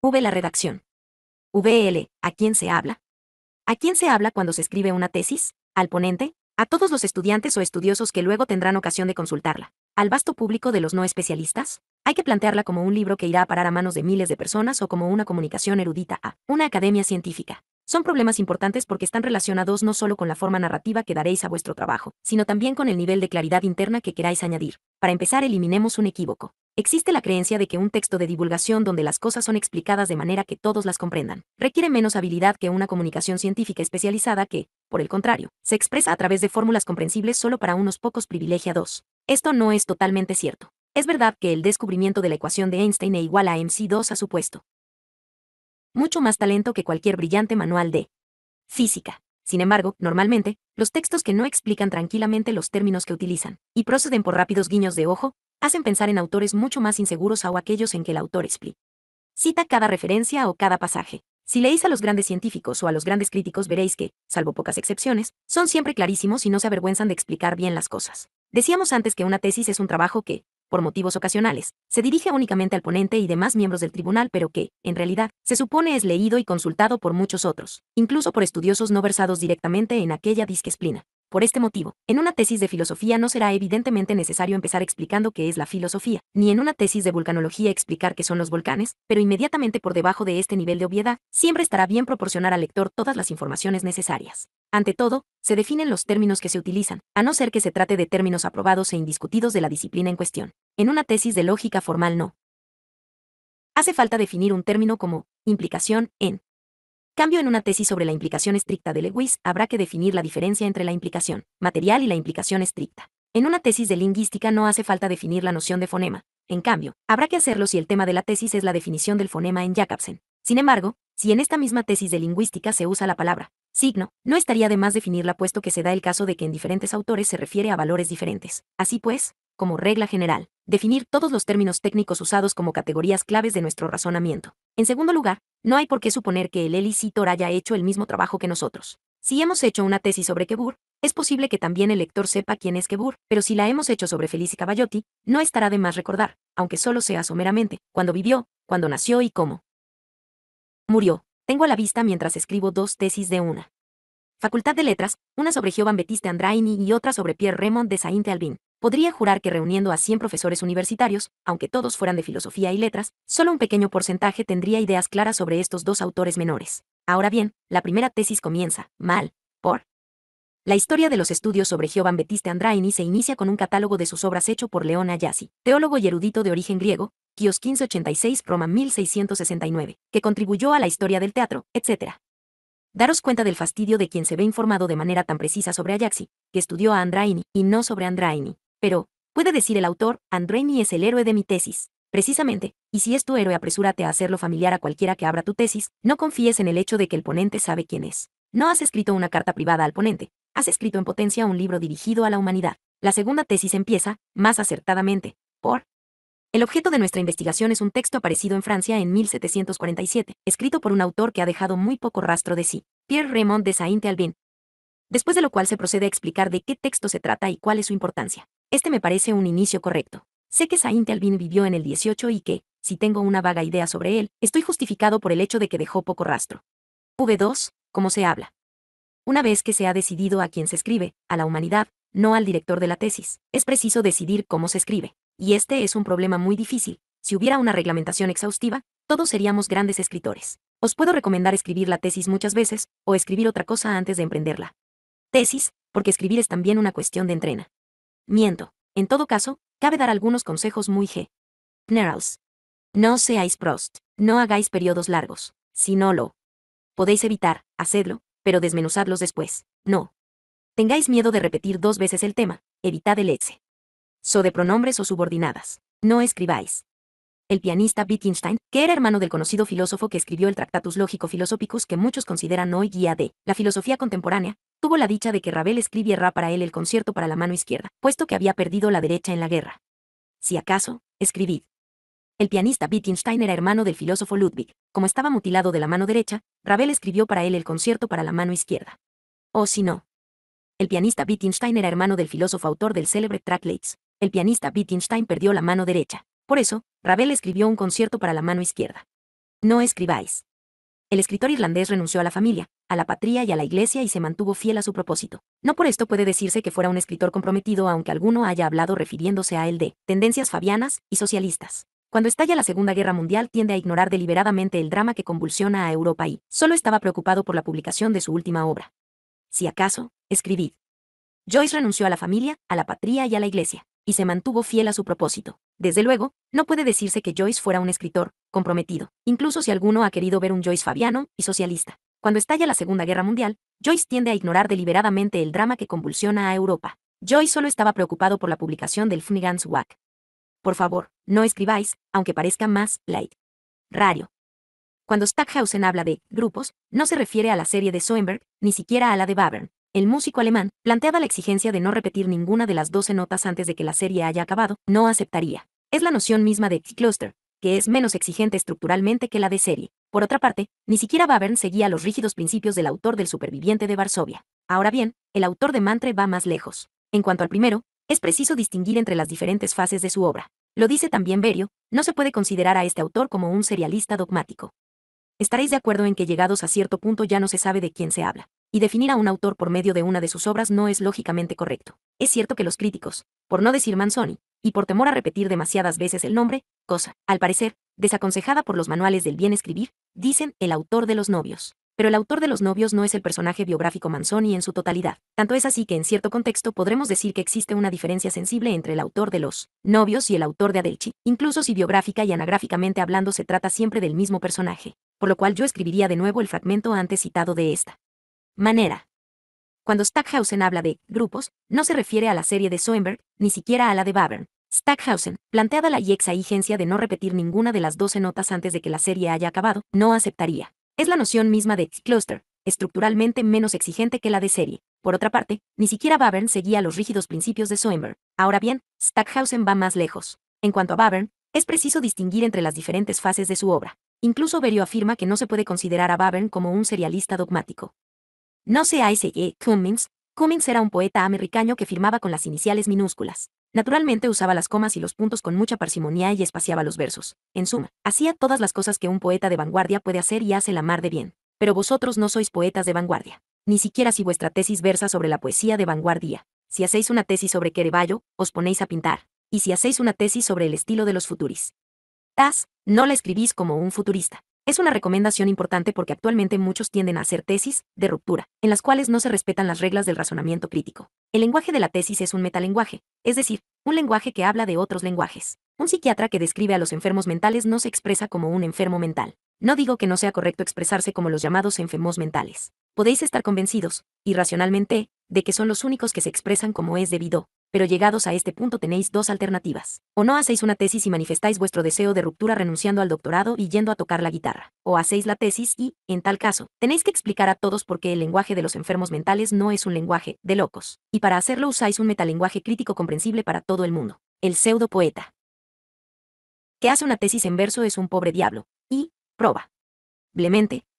V. La redacción. VL. ¿A quién se habla? ¿A quién se habla cuando se escribe una tesis? ¿Al ponente? ¿A todos los estudiantes o estudiosos que luego tendrán ocasión de consultarla? ¿Al vasto público de los no especialistas? Hay que plantearla como un libro que irá a parar a manos de miles de personas o como una comunicación erudita a una academia científica. Son problemas importantes porque están relacionados no solo con la forma narrativa que daréis a vuestro trabajo, sino también con el nivel de claridad interna que queráis añadir. Para empezar, eliminemos un equívoco. Existe la creencia de que un texto de divulgación donde las cosas son explicadas de manera que todos las comprendan requiere menos habilidad que una comunicación científica especializada que, por el contrario, se expresa a través de fórmulas comprensibles solo para unos pocos privilegiados. Esto no es totalmente cierto. Es verdad que el descubrimiento de la ecuación de Einstein e igual a mc2 ha supuesto mucho más talento que cualquier brillante manual de física. Sin embargo, normalmente, los textos que no explican tranquilamente los términos que utilizan y proceden por rápidos guiños de ojo, hacen pensar en autores mucho más inseguros o aquellos en que el autor explica. Cita cada referencia o cada pasaje. Si leéis a los grandes científicos o a los grandes críticos veréis que, salvo pocas excepciones, son siempre clarísimos y no se avergüenzan de explicar bien las cosas. Decíamos antes que una tesis es un trabajo que, por motivos ocasionales, se dirige únicamente al ponente y demás miembros del tribunal, pero que, en realidad, se supone es leído y consultado por muchos otros, incluso por estudiosos no versados directamente en aquella disciplina. Por este motivo, en una tesis de filosofía no será evidentemente necesario empezar explicando qué es la filosofía, ni en una tesis de vulcanología explicar qué son los volcanes, pero inmediatamente por debajo de este nivel de obviedad, siempre estará bien proporcionar al lector todas las informaciones necesarias. Ante todo, se definen los términos que se utilizan, a no ser que se trate de términos aprobados e indiscutidos de la disciplina en cuestión. En una tesis de lógica formal no. Hace falta definir un término como implicación en cambio, en una tesis sobre la implicación estricta de Lewis, habrá que definir la diferencia entre la implicación material y la implicación estricta. En una tesis de lingüística no hace falta definir la noción de fonema. En cambio, habrá que hacerlo si el tema de la tesis es la definición del fonema en Jacobsen. Sin embargo, si en esta misma tesis de lingüística se usa la palabra signo, no estaría de más definirla puesto que se da el caso de que en diferentes autores se refiere a valores diferentes. Así pues, como regla general, definir todos los términos técnicos usados como categorías claves de nuestro razonamiento. En segundo lugar, no hay por qué suponer que el elicitor haya hecho el mismo trabajo que nosotros. Si hemos hecho una tesis sobre Kebur, es posible que también el lector sepa quién es Kebur, pero si la hemos hecho sobre Felice Cavallotti, no estará de más recordar, aunque solo sea someramente, cuándo vivió, cuándo nació y cómo. Murió. Tengo a la vista mientras escribo dos tesis de una. Facultad de Letras, una sobre Giovanni Battista Andraini y otra sobre Pierre Raymond de saint albin Podría jurar que reuniendo a 100 profesores universitarios, aunque todos fueran de filosofía y letras, solo un pequeño porcentaje tendría ideas claras sobre estos dos autores menores. Ahora bien, la primera tesis comienza, mal, por... La historia de los estudios sobre Giovan Battista Andraini se inicia con un catálogo de sus obras hecho por León Ayasi, teólogo y erudito de origen griego, Kios 1586 Proma 1669, que contribuyó a la historia del teatro, etc. Daros cuenta del fastidio de quien se ve informado de manera tan precisa sobre Ayasi, que estudió a Andraini, y no sobre Andraini. Pero, puede decir el autor, Andreini es el héroe de mi tesis. Precisamente, y si es tu héroe apresúrate a hacerlo familiar a cualquiera que abra tu tesis, no confíes en el hecho de que el ponente sabe quién es. No has escrito una carta privada al ponente, has escrito en potencia un libro dirigido a la humanidad. La segunda tesis empieza, más acertadamente, por el objeto de nuestra investigación es un texto aparecido en Francia en 1747, escrito por un autor que ha dejado muy poco rastro de sí, Pierre Raymond de Saint-Albin. Después de lo cual se procede a explicar de qué texto se trata y cuál es su importancia. Este me parece un inicio correcto. Sé que Saint albine vivió en el 18 y que, si tengo una vaga idea sobre él, estoy justificado por el hecho de que dejó poco rastro. V2, ¿cómo se habla? Una vez que se ha decidido a quién se escribe, a la humanidad, no al director de la tesis, es preciso decidir cómo se escribe. Y este es un problema muy difícil. Si hubiera una reglamentación exhaustiva, todos seríamos grandes escritores. Os puedo recomendar escribir la tesis muchas veces, o escribir otra cosa antes de emprenderla. Tesis, porque escribir es también una cuestión de entrena. Miento. En todo caso, cabe dar algunos consejos muy G. NERALS. No seáis Prost. No hagáis periodos largos. Si no lo podéis evitar, hacedlo, pero desmenuzadlos después. No. Tengáis miedo de repetir dos veces el tema. Evitad el exe. So de pronombres o subordinadas. No escribáis el pianista Wittgenstein, que era hermano del conocido filósofo que escribió el Tractatus Lógico Philosophicus que muchos consideran hoy guía de la filosofía contemporánea, tuvo la dicha de que Ravel escribiera para él el concierto para la mano izquierda, puesto que había perdido la derecha en la guerra. Si acaso, escribid. El pianista Wittgenstein era hermano del filósofo Ludwig. Como estaba mutilado de la mano derecha, Ravel escribió para él el concierto para la mano izquierda. O si no. El pianista Wittgenstein era hermano del filósofo autor del célebre Track El pianista Wittgenstein perdió la mano derecha. Por eso, Ravel escribió un concierto para la mano izquierda. No escribáis. El escritor irlandés renunció a la familia, a la patria y a la iglesia y se mantuvo fiel a su propósito. No por esto puede decirse que fuera un escritor comprometido aunque alguno haya hablado refiriéndose a él de tendencias fabianas y socialistas. Cuando estalla la Segunda Guerra Mundial tiende a ignorar deliberadamente el drama que convulsiona a Europa y solo estaba preocupado por la publicación de su última obra. Si acaso, escribid. Joyce renunció a la familia, a la patria y a la iglesia y se mantuvo fiel a su propósito. Desde luego, no puede decirse que Joyce fuera un escritor, comprometido, incluso si alguno ha querido ver un Joyce fabiano y socialista. Cuando estalla la Segunda Guerra Mundial, Joyce tiende a ignorar deliberadamente el drama que convulsiona a Europa. Joyce solo estaba preocupado por la publicación del Funigans Wack. Por favor, no escribáis, aunque parezca más light. Rario. Cuando Stackhausen habla de grupos, no se refiere a la serie de Soenberg, ni siquiera a la de Babern. El músico alemán, planteaba la exigencia de no repetir ninguna de las 12 notas antes de que la serie haya acabado, no aceptaría. Es la noción misma de cluster, que es menos exigente estructuralmente que la de serie. Por otra parte, ni siquiera Babern seguía los rígidos principios del autor del superviviente de Varsovia. Ahora bien, el autor de Mantre va más lejos. En cuanto al primero, es preciso distinguir entre las diferentes fases de su obra. Lo dice también Berio, no se puede considerar a este autor como un serialista dogmático. Estaréis de acuerdo en que llegados a cierto punto ya no se sabe de quién se habla y definir a un autor por medio de una de sus obras no es lógicamente correcto. Es cierto que los críticos, por no decir Manzoni, y por temor a repetir demasiadas veces el nombre, cosa, al parecer, desaconsejada por los manuales del bien escribir, dicen el autor de los novios. Pero el autor de los novios no es el personaje biográfico Manzoni en su totalidad. Tanto es así que en cierto contexto podremos decir que existe una diferencia sensible entre el autor de los novios y el autor de Adelchi, incluso si biográfica y anagráficamente hablando se trata siempre del mismo personaje. Por lo cual yo escribiría de nuevo el fragmento antes citado de esta manera. Cuando Stackhausen habla de grupos, no se refiere a la serie de Soenberg, ni siquiera a la de Babern. Stackhausen, planteada la y exigencia de no repetir ninguna de las 12 notas antes de que la serie haya acabado, no aceptaría. Es la noción misma de cluster, estructuralmente menos exigente que la de serie. Por otra parte, ni siquiera Babern seguía los rígidos principios de Soenberg. Ahora bien, Stackhausen va más lejos. En cuanto a Babern, es preciso distinguir entre las diferentes fases de su obra. Incluso Berio afirma que no se puede considerar a Babern como un serialista dogmático. No se a Cummings. Cummings era un poeta americano que firmaba con las iniciales minúsculas. Naturalmente usaba las comas y los puntos con mucha parsimonía y espaciaba los versos. En suma, hacía todas las cosas que un poeta de vanguardia puede hacer y hace la mar de bien. Pero vosotros no sois poetas de vanguardia. Ni siquiera si vuestra tesis versa sobre la poesía de vanguardia. Si hacéis una tesis sobre Quereballo, os ponéis a pintar. Y si hacéis una tesis sobre el estilo de los futuris. Taz, no la escribís como un futurista. Es una recomendación importante porque actualmente muchos tienden a hacer tesis de ruptura, en las cuales no se respetan las reglas del razonamiento crítico. El lenguaje de la tesis es un metalenguaje, es decir, un lenguaje que habla de otros lenguajes. Un psiquiatra que describe a los enfermos mentales no se expresa como un enfermo mental. No digo que no sea correcto expresarse como los llamados enfermos mentales. Podéis estar convencidos, irracionalmente, de que son los únicos que se expresan como es debido, pero llegados a este punto tenéis dos alternativas. O no hacéis una tesis y manifestáis vuestro deseo de ruptura renunciando al doctorado y yendo a tocar la guitarra. O hacéis la tesis y, en tal caso, tenéis que explicar a todos por qué el lenguaje de los enfermos mentales no es un lenguaje de locos. Y para hacerlo usáis un metalenguaje crítico comprensible para todo el mundo. El pseudo poeta. Que hace una tesis en verso es un pobre diablo. Y, proba.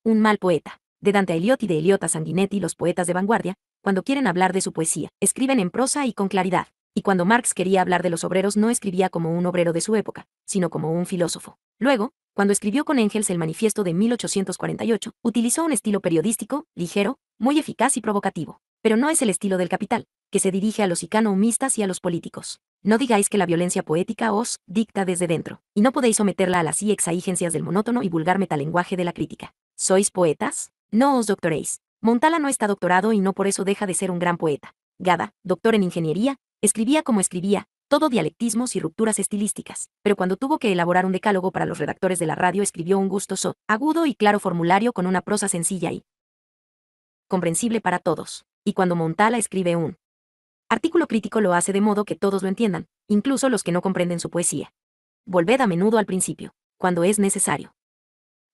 un mal poeta de Dante a Eliot y de Eliot a Sanguinetti, los poetas de vanguardia, cuando quieren hablar de su poesía, escriben en prosa y con claridad. Y cuando Marx quería hablar de los obreros no escribía como un obrero de su época, sino como un filósofo. Luego, cuando escribió con Engels el manifiesto de 1848, utilizó un estilo periodístico, ligero, muy eficaz y provocativo. Pero no es el estilo del capital, que se dirige a los economistas y a los políticos. No digáis que la violencia poética os dicta desde dentro, y no podéis someterla a las y exigencias del monótono y vulgar metalenguaje de la crítica. ¿Sois poetas? No os doctoréis, Montala no está doctorado y no por eso deja de ser un gran poeta. Gada, doctor en ingeniería, escribía como escribía, todo dialectismos y rupturas estilísticas, pero cuando tuvo que elaborar un decálogo para los redactores de la radio escribió un gustoso, agudo y claro formulario con una prosa sencilla y comprensible para todos. Y cuando Montala escribe un artículo crítico lo hace de modo que todos lo entiendan, incluso los que no comprenden su poesía. Volved a menudo al principio, cuando es necesario.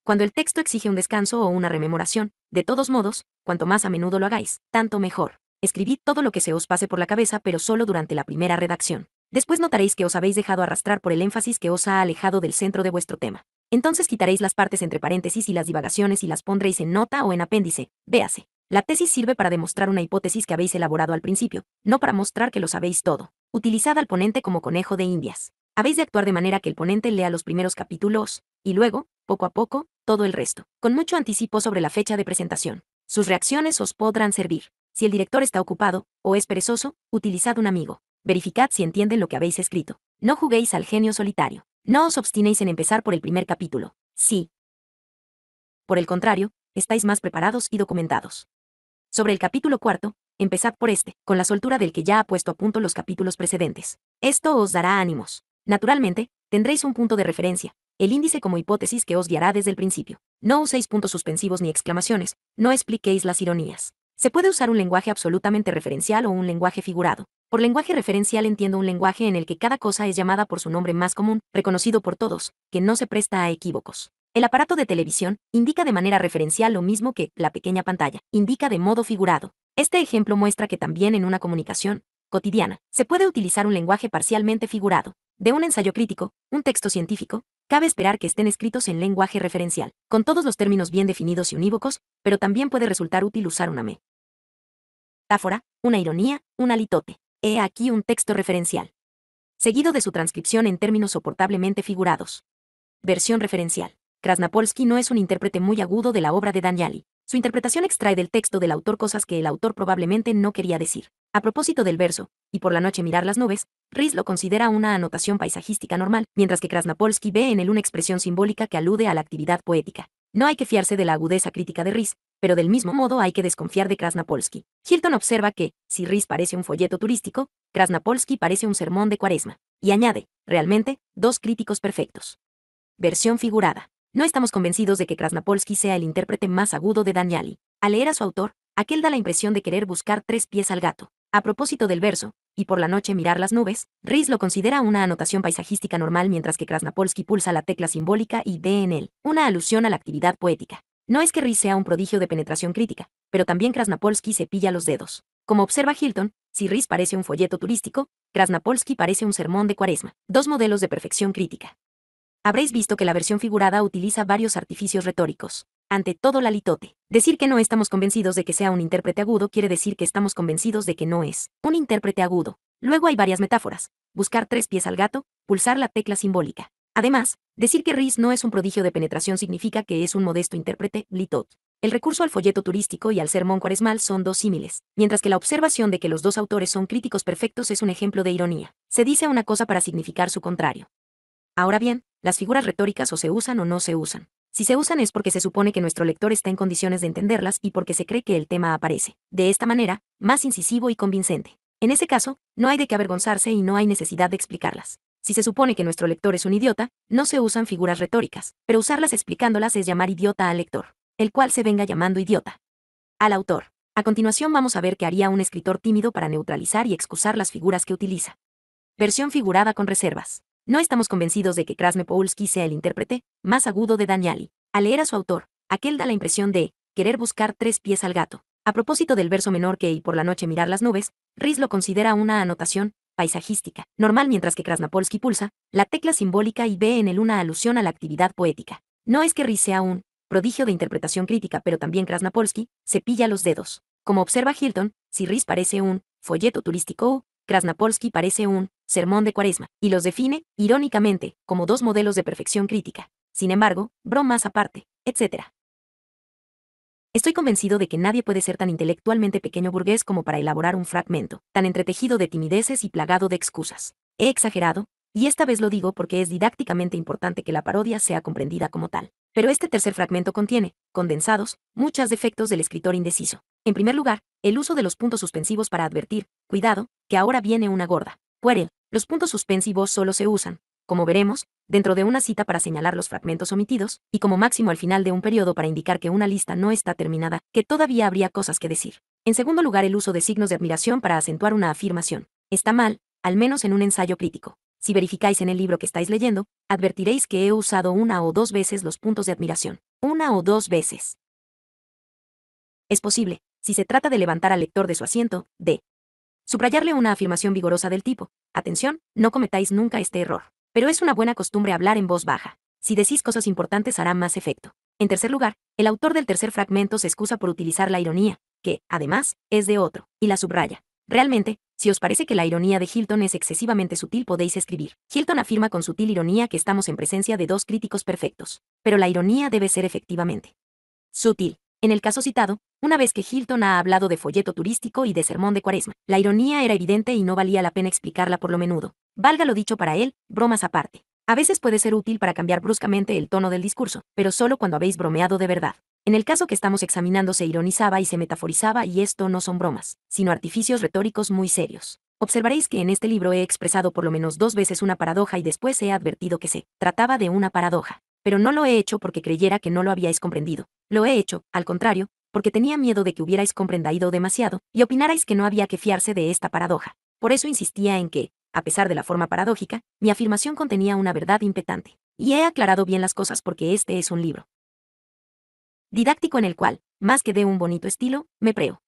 Cuando el texto exige un descanso o una rememoración, de todos modos, cuanto más a menudo lo hagáis, tanto mejor. Escribid todo lo que se os pase por la cabeza, pero solo durante la primera redacción. Después notaréis que os habéis dejado arrastrar por el énfasis que os ha alejado del centro de vuestro tema. Entonces quitaréis las partes entre paréntesis y las divagaciones y las pondréis en nota o en apéndice. Véase. La tesis sirve para demostrar una hipótesis que habéis elaborado al principio, no para mostrar que lo sabéis todo. Utilizad al ponente como conejo de indias. Habéis de actuar de manera que el ponente lea los primeros capítulos, y luego, poco a poco, todo el resto, con mucho anticipo sobre la fecha de presentación. Sus reacciones os podrán servir. Si el director está ocupado o es perezoso, utilizad un amigo. Verificad si entienden lo que habéis escrito. No juguéis al genio solitario. No os obstinéis en empezar por el primer capítulo. Sí. Por el contrario, estáis más preparados y documentados. Sobre el capítulo cuarto, empezad por este, con la soltura del que ya ha puesto a punto los capítulos precedentes. Esto os dará ánimos. Naturalmente, tendréis un punto de referencia, el índice como hipótesis que os guiará desde el principio. No uséis puntos suspensivos ni exclamaciones, no expliquéis las ironías. Se puede usar un lenguaje absolutamente referencial o un lenguaje figurado. Por lenguaje referencial entiendo un lenguaje en el que cada cosa es llamada por su nombre más común, reconocido por todos, que no se presta a equívocos. El aparato de televisión indica de manera referencial lo mismo que la pequeña pantalla, indica de modo figurado. Este ejemplo muestra que también en una comunicación cotidiana se puede utilizar un lenguaje parcialmente figurado de un ensayo crítico, un texto científico, cabe esperar que estén escritos en lenguaje referencial, con todos los términos bien definidos y unívocos, pero también puede resultar útil usar una metáfora, una ironía, un alitote. He aquí un texto referencial. Seguido de su transcripción en términos soportablemente figurados. Versión referencial. Krasnapolsky no es un intérprete muy agudo de la obra de Danieli, su interpretación extrae del texto del autor cosas que el autor probablemente no quería decir. A propósito del verso, y por la noche mirar las nubes, Ries lo considera una anotación paisajística normal, mientras que Krasnapolsky ve en él una expresión simbólica que alude a la actividad poética. No hay que fiarse de la agudeza crítica de Ries, pero del mismo modo hay que desconfiar de Krasnapolsky. Hilton observa que, si Ries parece un folleto turístico, Krasnapolsky parece un sermón de cuaresma. Y añade, realmente, dos críticos perfectos. Versión figurada. No estamos convencidos de que Krasnapolski sea el intérprete más agudo de Daniali. Al leer a su autor, aquel da la impresión de querer buscar tres pies al gato. A propósito del verso, y por la noche mirar las nubes, Riz lo considera una anotación paisajística normal mientras que Krasnapolski pulsa la tecla simbólica y ve en él una alusión a la actividad poética. No es que Riz sea un prodigio de penetración crítica, pero también Krasnapolski se pilla los dedos. Como observa Hilton, si Riz parece un folleto turístico, Krasnapolsky parece un sermón de cuaresma, dos modelos de perfección crítica habréis visto que la versión figurada utiliza varios artificios retóricos. Ante todo la litote. Decir que no estamos convencidos de que sea un intérprete agudo quiere decir que estamos convencidos de que no es un intérprete agudo. Luego hay varias metáforas. Buscar tres pies al gato, pulsar la tecla simbólica. Además, decir que Rhys no es un prodigio de penetración significa que es un modesto intérprete, litote. El recurso al folleto turístico y al sermón cuaresmal son dos símiles, mientras que la observación de que los dos autores son críticos perfectos es un ejemplo de ironía. Se dice una cosa para significar su contrario. Ahora bien, las figuras retóricas o se usan o no se usan. Si se usan es porque se supone que nuestro lector está en condiciones de entenderlas y porque se cree que el tema aparece, de esta manera, más incisivo y convincente. En ese caso, no hay de qué avergonzarse y no hay necesidad de explicarlas. Si se supone que nuestro lector es un idiota, no se usan figuras retóricas, pero usarlas explicándolas es llamar idiota al lector, el cual se venga llamando idiota. Al autor. A continuación vamos a ver qué haría un escritor tímido para neutralizar y excusar las figuras que utiliza. Versión figurada con reservas. No estamos convencidos de que Krasnopolsky sea el intérprete más agudo de Daniali. Al leer a su autor, aquel da la impresión de querer buscar tres pies al gato. A propósito del verso menor que y por la noche mirar las nubes, Riz lo considera una anotación paisajística, normal mientras que Krasnopolsky pulsa la tecla simbólica y ve en él una alusión a la actividad poética. No es que Riz sea un prodigio de interpretación crítica, pero también Krasnopolsky pilla los dedos. Como observa Hilton, si Riz parece un folleto turístico o Krasnapolsky parece un sermón de cuaresma, y los define, irónicamente, como dos modelos de perfección crítica. Sin embargo, bromas aparte, etc. Estoy convencido de que nadie puede ser tan intelectualmente pequeño burgués como para elaborar un fragmento, tan entretejido de timideces y plagado de excusas. He exagerado, y esta vez lo digo porque es didácticamente importante que la parodia sea comprendida como tal. Pero este tercer fragmento contiene, condensados, muchos defectos del escritor indeciso, en primer lugar, el uso de los puntos suspensivos para advertir, cuidado, que ahora viene una gorda. Pueril, los puntos suspensivos solo se usan, como veremos, dentro de una cita para señalar los fragmentos omitidos, y como máximo al final de un periodo para indicar que una lista no está terminada, que todavía habría cosas que decir. En segundo lugar, el uso de signos de admiración para acentuar una afirmación. Está mal, al menos en un ensayo crítico. Si verificáis en el libro que estáis leyendo, advertiréis que he usado una o dos veces los puntos de admiración. Una o dos veces. Es posible, si se trata de levantar al lector de su asiento, de subrayarle una afirmación vigorosa del tipo, atención, no cometáis nunca este error. Pero es una buena costumbre hablar en voz baja. Si decís cosas importantes hará más efecto. En tercer lugar, el autor del tercer fragmento se excusa por utilizar la ironía, que, además, es de otro, y la subraya. Realmente, si os parece que la ironía de Hilton es excesivamente sutil, podéis escribir. Hilton afirma con sutil ironía que estamos en presencia de dos críticos perfectos, pero la ironía debe ser efectivamente sutil. En el caso citado, una vez que Hilton ha hablado de folleto turístico y de sermón de cuaresma, la ironía era evidente y no valía la pena explicarla por lo menudo. Valga lo dicho para él, bromas aparte. A veces puede ser útil para cambiar bruscamente el tono del discurso, pero solo cuando habéis bromeado de verdad. En el caso que estamos examinando se ironizaba y se metaforizaba y esto no son bromas, sino artificios retóricos muy serios. Observaréis que en este libro he expresado por lo menos dos veces una paradoja y después he advertido que se trataba de una paradoja pero no lo he hecho porque creyera que no lo habíais comprendido. Lo he hecho, al contrario, porque tenía miedo de que hubierais comprendido demasiado y opinarais que no había que fiarse de esta paradoja. Por eso insistía en que, a pesar de la forma paradójica, mi afirmación contenía una verdad impetante. Y he aclarado bien las cosas porque este es un libro didáctico en el cual, más que de un bonito estilo, me preo.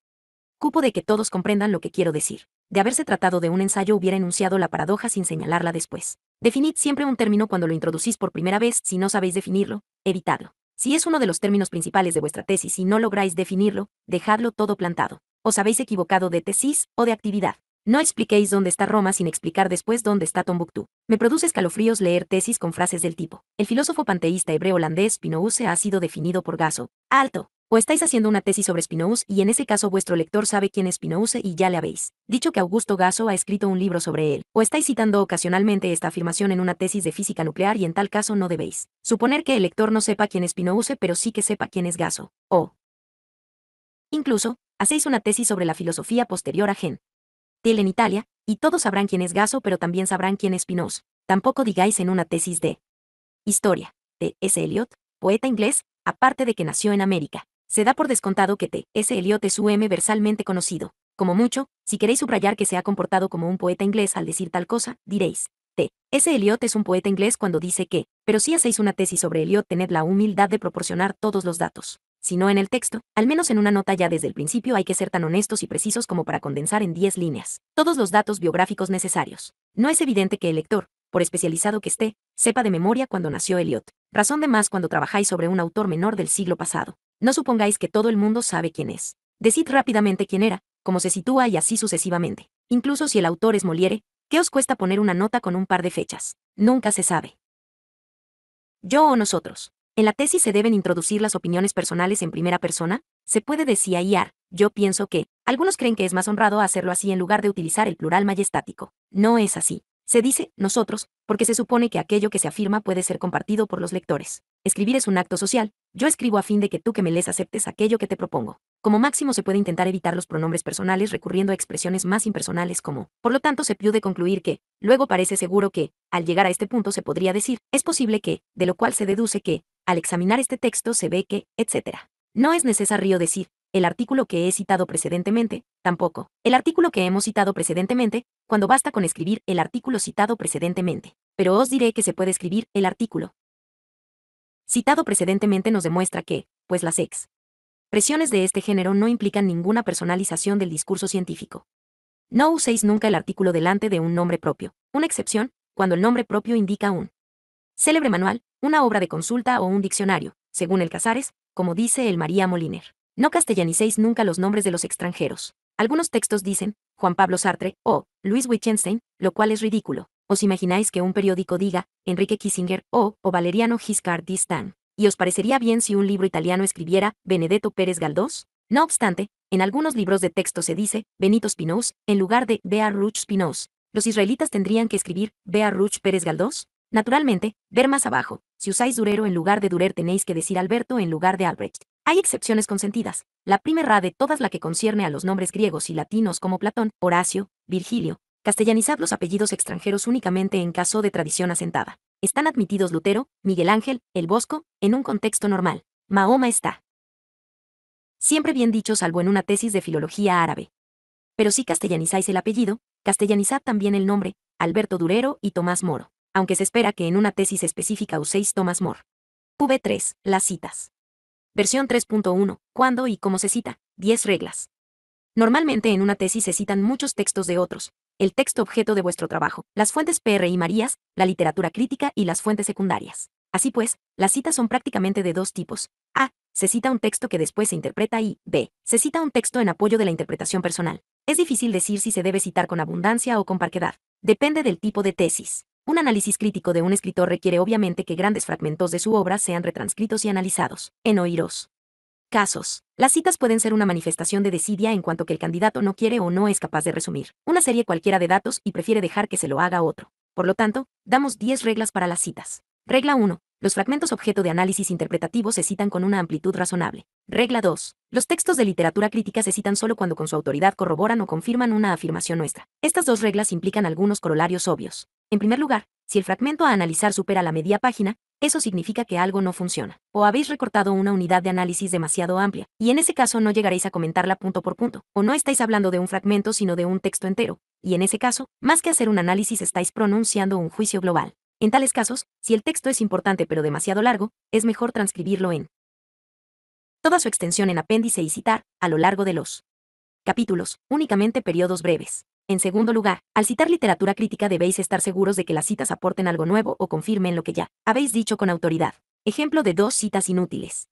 Cupo de que todos comprendan lo que quiero decir. De haberse tratado de un ensayo hubiera enunciado la paradoja sin señalarla después. Definid siempre un término cuando lo introducís por primera vez, si no sabéis definirlo, evitadlo. Si es uno de los términos principales de vuestra tesis y no lográis definirlo, dejadlo todo plantado. Os habéis equivocado de tesis o de actividad. No expliquéis dónde está Roma sin explicar después dónde está Tombuctú. Me produce escalofríos leer tesis con frases del tipo. El filósofo panteísta hebreo holandés Pinouse ha sido definido por Gaso. Alto. O estáis haciendo una tesis sobre Spinoza y en ese caso vuestro lector sabe quién es Spinoza y ya le habéis dicho que Augusto Gasso ha escrito un libro sobre él. O estáis citando ocasionalmente esta afirmación en una tesis de física nuclear y en tal caso no debéis suponer que el lector no sepa quién es Spinoza pero sí que sepa quién es Gasso? O incluso, hacéis una tesis sobre la filosofía posterior a Gen. Tiel en Italia, y todos sabrán quién es Gasso pero también sabrán quién es Spinoza. Tampoco digáis en una tesis de historia de S. Eliot, poeta inglés, aparte de que nació en América. Se da por descontado que T. S. Eliot es un M versalmente conocido. Como mucho, si queréis subrayar que se ha comportado como un poeta inglés al decir tal cosa, diréis. T. S. Eliot es un poeta inglés cuando dice que, pero si hacéis una tesis sobre Eliot tened la humildad de proporcionar todos los datos. Si no en el texto, al menos en una nota ya desde el principio hay que ser tan honestos y precisos como para condensar en 10 líneas todos los datos biográficos necesarios. No es evidente que el lector, por especializado que esté, sepa de memoria cuando nació Eliot, razón de más cuando trabajáis sobre un autor menor del siglo pasado. No supongáis que todo el mundo sabe quién es. Decid rápidamente quién era, cómo se sitúa y así sucesivamente. Incluso si el autor es Moliere, ¿qué os cuesta poner una nota con un par de fechas? Nunca se sabe. Yo o nosotros. En la tesis se deben introducir las opiniones personales en primera persona. Se puede decir IAR, yo pienso que, algunos creen que es más honrado hacerlo así en lugar de utilizar el plural majestático. No es así. Se dice nosotros, porque se supone que aquello que se afirma puede ser compartido por los lectores. Escribir es un acto social, yo escribo a fin de que tú que me les aceptes aquello que te propongo. Como máximo se puede intentar evitar los pronombres personales recurriendo a expresiones más impersonales como, por lo tanto se puede concluir que, luego parece seguro que, al llegar a este punto se podría decir, es posible que, de lo cual se deduce que, al examinar este texto se ve que, etc. No es necesario decir, el artículo que he citado precedentemente, tampoco, el artículo que hemos citado precedentemente, cuando basta con escribir el artículo citado precedentemente. Pero os diré que se puede escribir el artículo, citado precedentemente nos demuestra que, pues las ex presiones de este género no implican ninguna personalización del discurso científico. No uséis nunca el artículo delante de un nombre propio, una excepción, cuando el nombre propio indica un célebre manual, una obra de consulta o un diccionario, según el Casares, como dice el María Moliner. No castellanicéis nunca los nombres de los extranjeros. Algunos textos dicen, Juan Pablo Sartre o Luis Wittgenstein, lo cual es ridículo, ¿Os imagináis que un periódico diga, Enrique Kissinger, o, o Valeriano Giscard d'Estaing? ¿Y os parecería bien si un libro italiano escribiera, Benedetto Pérez Galdós? No obstante, en algunos libros de texto se dice, Benito Spinoz, en lugar de Ruch Spinoz. ¿Los israelitas tendrían que escribir, Ruch Pérez Galdós? Naturalmente, ver más abajo, si usáis Durero en lugar de Durer tenéis que decir Alberto en lugar de Albrecht. Hay excepciones consentidas, la primera de todas la que concierne a los nombres griegos y latinos como Platón, Horacio, Virgilio, Castellanizad los apellidos extranjeros únicamente en caso de tradición asentada. Están admitidos Lutero, Miguel Ángel, El Bosco, en un contexto normal. Mahoma está. Siempre bien dicho salvo en una tesis de filología árabe. Pero si castellanizáis el apellido, castellanizad también el nombre, Alberto Durero y Tomás Moro, aunque se espera que en una tesis específica uséis Tomás Moro. V3. Las citas. Versión 3.1. ¿Cuándo y cómo se cita? 10 reglas. Normalmente en una tesis se citan muchos textos de otros, el texto objeto de vuestro trabajo, las fuentes PR y Marías, la literatura crítica y las fuentes secundarias. Así pues, las citas son prácticamente de dos tipos. A. Se cita un texto que después se interpreta y B. Se cita un texto en apoyo de la interpretación personal. Es difícil decir si se debe citar con abundancia o con parquedad. Depende del tipo de tesis. Un análisis crítico de un escritor requiere obviamente que grandes fragmentos de su obra sean retranscritos y analizados. En Oíros. Casos. Las citas pueden ser una manifestación de desidia en cuanto que el candidato no quiere o no es capaz de resumir una serie cualquiera de datos y prefiere dejar que se lo haga otro. Por lo tanto, damos 10 reglas para las citas. Regla 1. Los fragmentos objeto de análisis interpretativo se citan con una amplitud razonable. Regla 2. Los textos de literatura crítica se citan solo cuando con su autoridad corroboran o confirman una afirmación nuestra. Estas dos reglas implican algunos corolarios obvios. En primer lugar, si el fragmento a analizar supera la media página, eso significa que algo no funciona, o habéis recortado una unidad de análisis demasiado amplia, y en ese caso no llegaréis a comentarla punto por punto, o no estáis hablando de un fragmento sino de un texto entero, y en ese caso, más que hacer un análisis estáis pronunciando un juicio global. En tales casos, si el texto es importante pero demasiado largo, es mejor transcribirlo en toda su extensión en apéndice y citar, a lo largo de los capítulos, únicamente periodos breves. En segundo lugar, al citar literatura crítica debéis estar seguros de que las citas aporten algo nuevo o confirmen lo que ya habéis dicho con autoridad. Ejemplo de dos citas inútiles.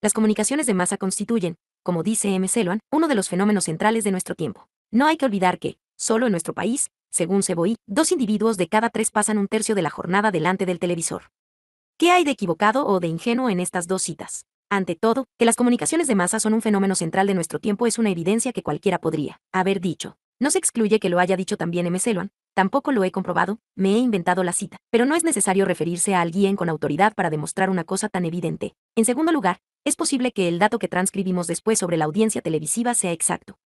Las comunicaciones de masa constituyen, como dice M. Selwan, uno de los fenómenos centrales de nuestro tiempo. No hay que olvidar que, solo en nuestro país, según Seboí, dos individuos de cada tres pasan un tercio de la jornada delante del televisor. ¿Qué hay de equivocado o de ingenuo en estas dos citas? Ante todo, que las comunicaciones de masa son un fenómeno central de nuestro tiempo es una evidencia que cualquiera podría haber dicho. No se excluye que lo haya dicho también M. Selwan, tampoco lo he comprobado, me he inventado la cita, pero no es necesario referirse a alguien con autoridad para demostrar una cosa tan evidente. En segundo lugar, es posible que el dato que transcribimos después sobre la audiencia televisiva sea exacto.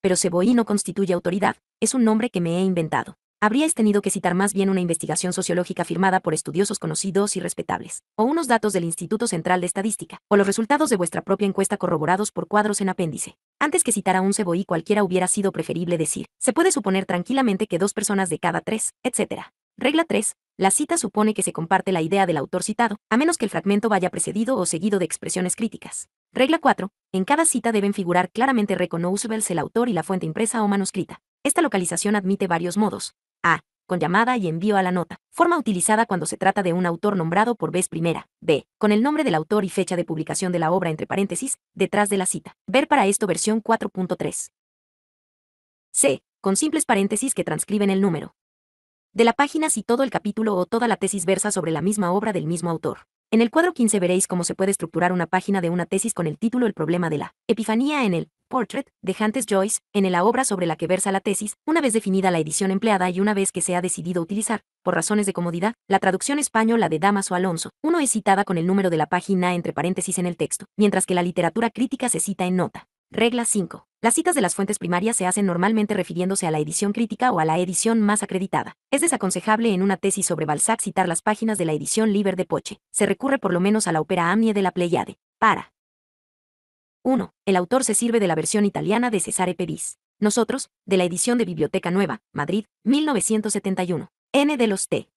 Pero Ceboí no constituye autoridad, es un nombre que me he inventado. Habríais tenido que citar más bien una investigación sociológica firmada por estudiosos conocidos y respetables, o unos datos del Instituto Central de Estadística, o los resultados de vuestra propia encuesta corroborados por cuadros en apéndice. Antes que citar a un ceboí cualquiera hubiera sido preferible decir, se puede suponer tranquilamente que dos personas de cada tres, etc. Regla 3. La cita supone que se comparte la idea del autor citado, a menos que el fragmento vaya precedido o seguido de expresiones críticas. Regla 4. En cada cita deben figurar claramente reconocibles el autor y la fuente impresa o manuscrita. Esta localización admite varios modos, a. Con llamada y envío a la nota. Forma utilizada cuando se trata de un autor nombrado por vez primera. B. Con el nombre del autor y fecha de publicación de la obra entre paréntesis, detrás de la cita. Ver para esto versión 4.3. C. Con simples paréntesis que transcriben el número. De la página si todo el capítulo o toda la tesis versa sobre la misma obra del mismo autor. En el cuadro 15 veréis cómo se puede estructurar una página de una tesis con el título El problema de la Epifanía en el Portrait de Hantes Joyce, en la obra sobre la que versa la tesis, una vez definida la edición empleada y una vez que se ha decidido utilizar, por razones de comodidad, la traducción española de o Alonso, uno es citada con el número de la página entre paréntesis en el texto, mientras que la literatura crítica se cita en nota. Regla 5. Las citas de las fuentes primarias se hacen normalmente refiriéndose a la edición crítica o a la edición más acreditada. Es desaconsejable en una tesis sobre Balzac citar las páginas de la edición Liber de Poche. Se recurre por lo menos a la ópera Amnie de la Pleiade. Para 1. El autor se sirve de la versión italiana de Cesare Pedis. Nosotros, de la edición de Biblioteca Nueva, Madrid, 1971. N de los T.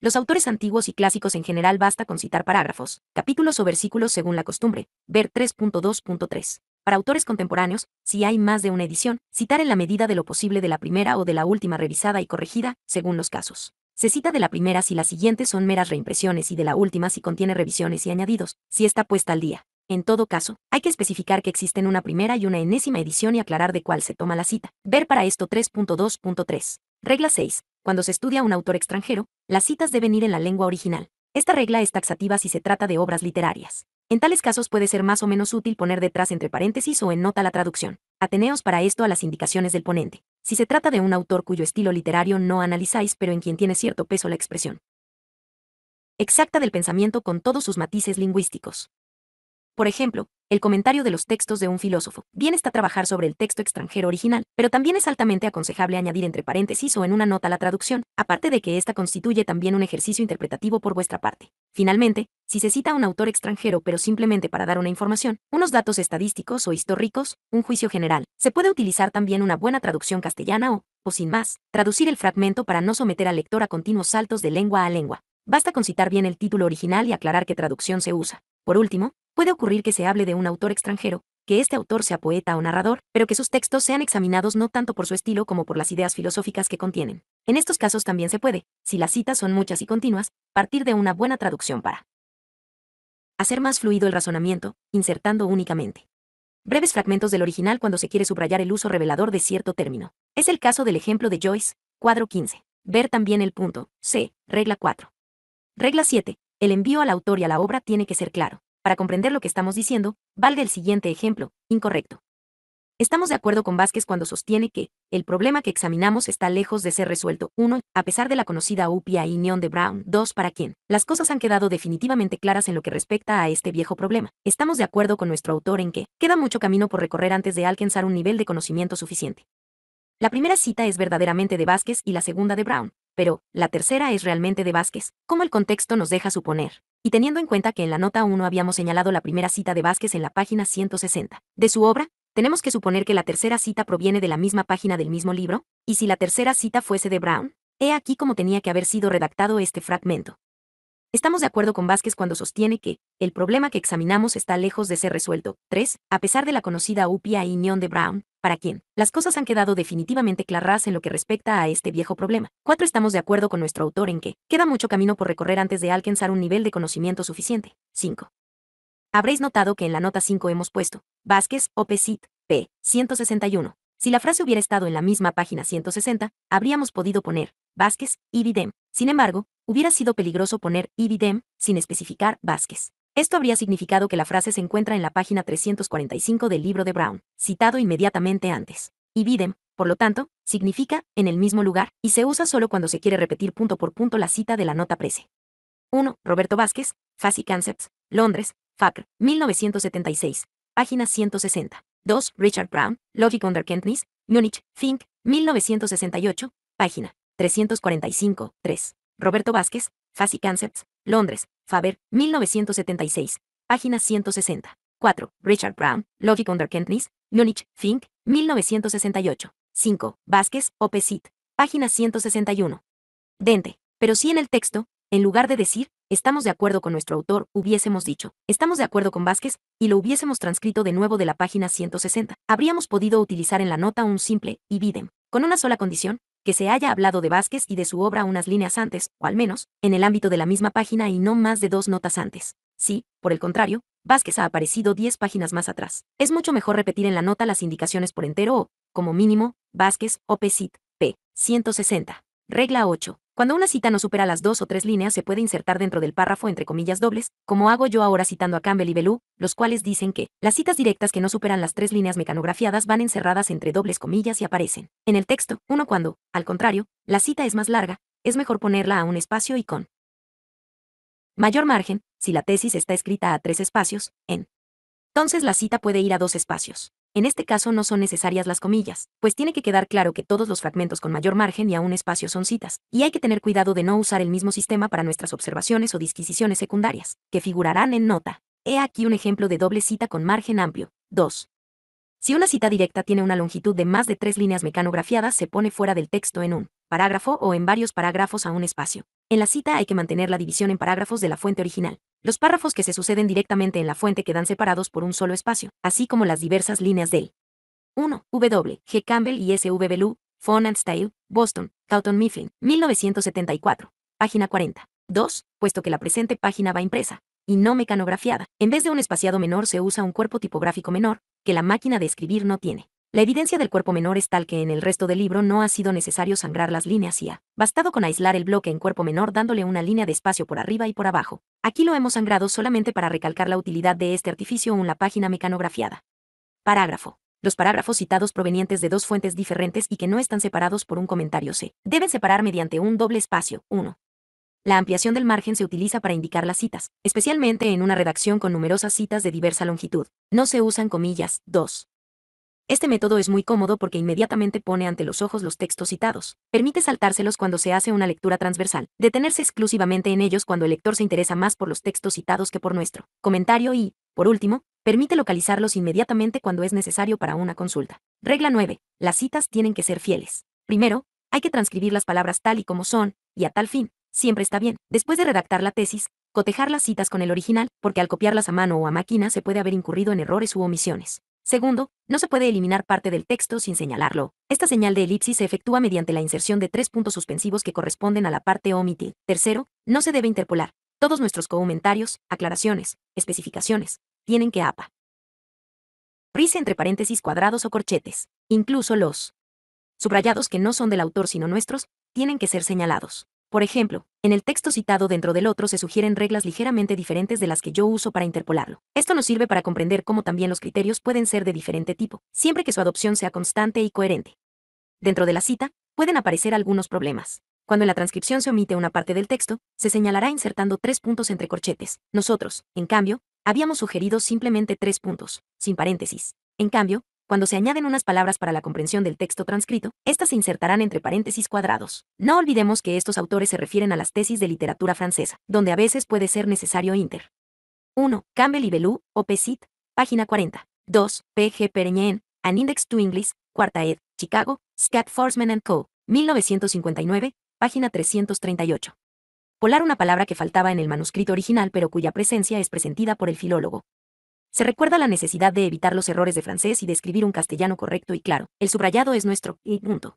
Los autores antiguos y clásicos en general basta con citar parágrafos, capítulos o versículos según la costumbre, ver 3.2.3. Para autores contemporáneos, si hay más de una edición, citar en la medida de lo posible de la primera o de la última revisada y corregida, según los casos. Se cita de la primera si las siguientes son meras reimpresiones y de la última si contiene revisiones y añadidos, si está puesta al día. En todo caso, hay que especificar que existen una primera y una enésima edición y aclarar de cuál se toma la cita. Ver para esto 3.2.3. Regla 6. Cuando se estudia un autor extranjero, las citas deben ir en la lengua original. Esta regla es taxativa si se trata de obras literarias. En tales casos puede ser más o menos útil poner detrás entre paréntesis o en nota la traducción. Ateneos para esto a las indicaciones del ponente. Si se trata de un autor cuyo estilo literario no analizáis pero en quien tiene cierto peso la expresión exacta del pensamiento con todos sus matices lingüísticos. Por ejemplo, el comentario de los textos de un filósofo. Bien está trabajar sobre el texto extranjero original, pero también es altamente aconsejable añadir entre paréntesis o en una nota la traducción, aparte de que esta constituye también un ejercicio interpretativo por vuestra parte. Finalmente, si se cita a un autor extranjero pero simplemente para dar una información, unos datos estadísticos o históricos, un juicio general, se puede utilizar también una buena traducción castellana o, o sin más, traducir el fragmento para no someter al lector a continuos saltos de lengua a lengua. Basta con citar bien el título original y aclarar qué traducción se usa. Por último, puede ocurrir que se hable de un autor extranjero, que este autor sea poeta o narrador, pero que sus textos sean examinados no tanto por su estilo como por las ideas filosóficas que contienen. En estos casos también se puede, si las citas son muchas y continuas, partir de una buena traducción para hacer más fluido el razonamiento, insertando únicamente breves fragmentos del original cuando se quiere subrayar el uso revelador de cierto término. Es el caso del ejemplo de Joyce, cuadro 15. Ver también el punto C, regla 4. Regla 7. El envío al autor y a la obra tiene que ser claro. Para comprender lo que estamos diciendo, valga el siguiente ejemplo, incorrecto. Estamos de acuerdo con Vázquez cuando sostiene que el problema que examinamos está lejos de ser resuelto. Uno, A pesar de la conocida upia y neón de Brown. Dos, Para quien las cosas han quedado definitivamente claras en lo que respecta a este viejo problema. Estamos de acuerdo con nuestro autor en que queda mucho camino por recorrer antes de alcanzar un nivel de conocimiento suficiente. La primera cita es verdaderamente de Vázquez y la segunda de Brown, pero la tercera es realmente de Vázquez, como el contexto nos deja suponer. Y teniendo en cuenta que en la nota 1 habíamos señalado la primera cita de Vázquez en la página 160 de su obra, tenemos que suponer que la tercera cita proviene de la misma página del mismo libro, y si la tercera cita fuese de Brown, he aquí cómo tenía que haber sido redactado este fragmento. Estamos de acuerdo con Vázquez cuando sostiene que el problema que examinamos está lejos de ser resuelto. 3. A pesar de la conocida upia y unión de Brown, para quien las cosas han quedado definitivamente claras en lo que respecta a este viejo problema. 4. Estamos de acuerdo con nuestro autor en que queda mucho camino por recorrer antes de alcanzar un nivel de conocimiento suficiente. 5. Habréis notado que en la nota 5 hemos puesto Vázquez, Opecit, p. 161, si la frase hubiera estado en la misma página 160, habríamos podido poner Vázquez, Ibidem. Sin embargo, hubiera sido peligroso poner Ibidem sin especificar Vázquez. Esto habría significado que la frase se encuentra en la página 345 del libro de Brown, citado inmediatamente antes. Ibidem, por lo tanto, significa en el mismo lugar y se usa solo cuando se quiere repetir punto por punto la cita de la nota prece. 1. Roberto Vázquez, Fuzzy Concepts, Londres, FACR, 1976, página 160. 2. Richard Brown, Logic under Kentnis, Munich, Fink, 1968, página 345, 3. Roberto Vázquez, Fuzzy Concepts, Londres, Faber, 1976, página 160. 4. Richard Brown, Logic under Kentnis, Munich, Fink, 1968. 5. Vázquez, Opecit, página 161. Dente. Pero sí en el texto, en lugar de decir, estamos de acuerdo con nuestro autor, hubiésemos dicho, estamos de acuerdo con Vázquez, y lo hubiésemos transcrito de nuevo de la página 160. Habríamos podido utilizar en la nota un simple, y videm, con una sola condición, que se haya hablado de Vázquez y de su obra unas líneas antes, o al menos, en el ámbito de la misma página y no más de dos notas antes. Si, por el contrario, Vázquez ha aparecido 10 páginas más atrás. Es mucho mejor repetir en la nota las indicaciones por entero o, como mínimo, Vázquez o Pesit, P. 160. Regla 8. Cuando una cita no supera las dos o tres líneas se puede insertar dentro del párrafo entre comillas dobles, como hago yo ahora citando a Campbell y Belú, los cuales dicen que las citas directas que no superan las tres líneas mecanografiadas van encerradas entre dobles comillas y aparecen. En el texto, uno cuando, al contrario, la cita es más larga, es mejor ponerla a un espacio y con mayor margen, si la tesis está escrita a tres espacios, en. Entonces la cita puede ir a dos espacios. En este caso no son necesarias las comillas, pues tiene que quedar claro que todos los fragmentos con mayor margen y a un espacio son citas, y hay que tener cuidado de no usar el mismo sistema para nuestras observaciones o disquisiciones secundarias, que figurarán en nota. He aquí un ejemplo de doble cita con margen amplio. 2. Si una cita directa tiene una longitud de más de tres líneas mecanografiadas, se pone fuera del texto en un parágrafo o en varios parágrafos a un espacio. En la cita hay que mantener la división en parágrafos de la fuente original. Los párrafos que se suceden directamente en la fuente quedan separados por un solo espacio, así como las diversas líneas del 1. W. G. Campbell y S. W. Bellew, Fon and Style, Boston, Taunton Mifflin, 1974, página 40. 2. Puesto que la presente página va impresa, y no mecanografiada, en vez de un espaciado menor se usa un cuerpo tipográfico menor, que la máquina de escribir no tiene. La evidencia del cuerpo menor es tal que en el resto del libro no ha sido necesario sangrar las líneas y ha bastado con aislar el bloque en cuerpo menor dándole una línea de espacio por arriba y por abajo. Aquí lo hemos sangrado solamente para recalcar la utilidad de este artificio en la página mecanografiada. Parágrafo. Los parágrafos citados provenientes de dos fuentes diferentes y que no están separados por un comentario C deben separar mediante un doble espacio. 1. La ampliación del margen se utiliza para indicar las citas, especialmente en una redacción con numerosas citas de diversa longitud. No se usan comillas. 2. Este método es muy cómodo porque inmediatamente pone ante los ojos los textos citados. Permite saltárselos cuando se hace una lectura transversal, detenerse exclusivamente en ellos cuando el lector se interesa más por los textos citados que por nuestro comentario y, por último, permite localizarlos inmediatamente cuando es necesario para una consulta. Regla 9. Las citas tienen que ser fieles. Primero, hay que transcribir las palabras tal y como son, y a tal fin, siempre está bien. Después de redactar la tesis, cotejar las citas con el original, porque al copiarlas a mano o a máquina se puede haber incurrido en errores u omisiones. Segundo, no se puede eliminar parte del texto sin señalarlo. Esta señal de elipsis se efectúa mediante la inserción de tres puntos suspensivos que corresponden a la parte omitida. Tercero, no se debe interpolar. Todos nuestros comentarios, aclaraciones, especificaciones, tienen que APA. Rice entre paréntesis cuadrados o corchetes. Incluso los subrayados que no son del autor sino nuestros, tienen que ser señalados. Por ejemplo, en el texto citado dentro del otro se sugieren reglas ligeramente diferentes de las que yo uso para interpolarlo. Esto nos sirve para comprender cómo también los criterios pueden ser de diferente tipo, siempre que su adopción sea constante y coherente. Dentro de la cita, pueden aparecer algunos problemas. Cuando en la transcripción se omite una parte del texto, se señalará insertando tres puntos entre corchetes. Nosotros, en cambio, habíamos sugerido simplemente tres puntos, sin paréntesis. En cambio, cuando se añaden unas palabras para la comprensión del texto transcrito, estas se insertarán entre paréntesis cuadrados. No olvidemos que estos autores se refieren a las tesis de literatura francesa, donde a veces puede ser necesario inter. 1. Campbell y P. cit. página 40. 2. P. G. Perenyen, An Index to English, Cuarta ed., Chicago, Scott Forsman Co., 1959, página 338. Polar una palabra que faltaba en el manuscrito original pero cuya presencia es presentida por el filólogo. Se recuerda la necesidad de evitar los errores de francés y de escribir un castellano correcto y claro. El subrayado es nuestro, y punto.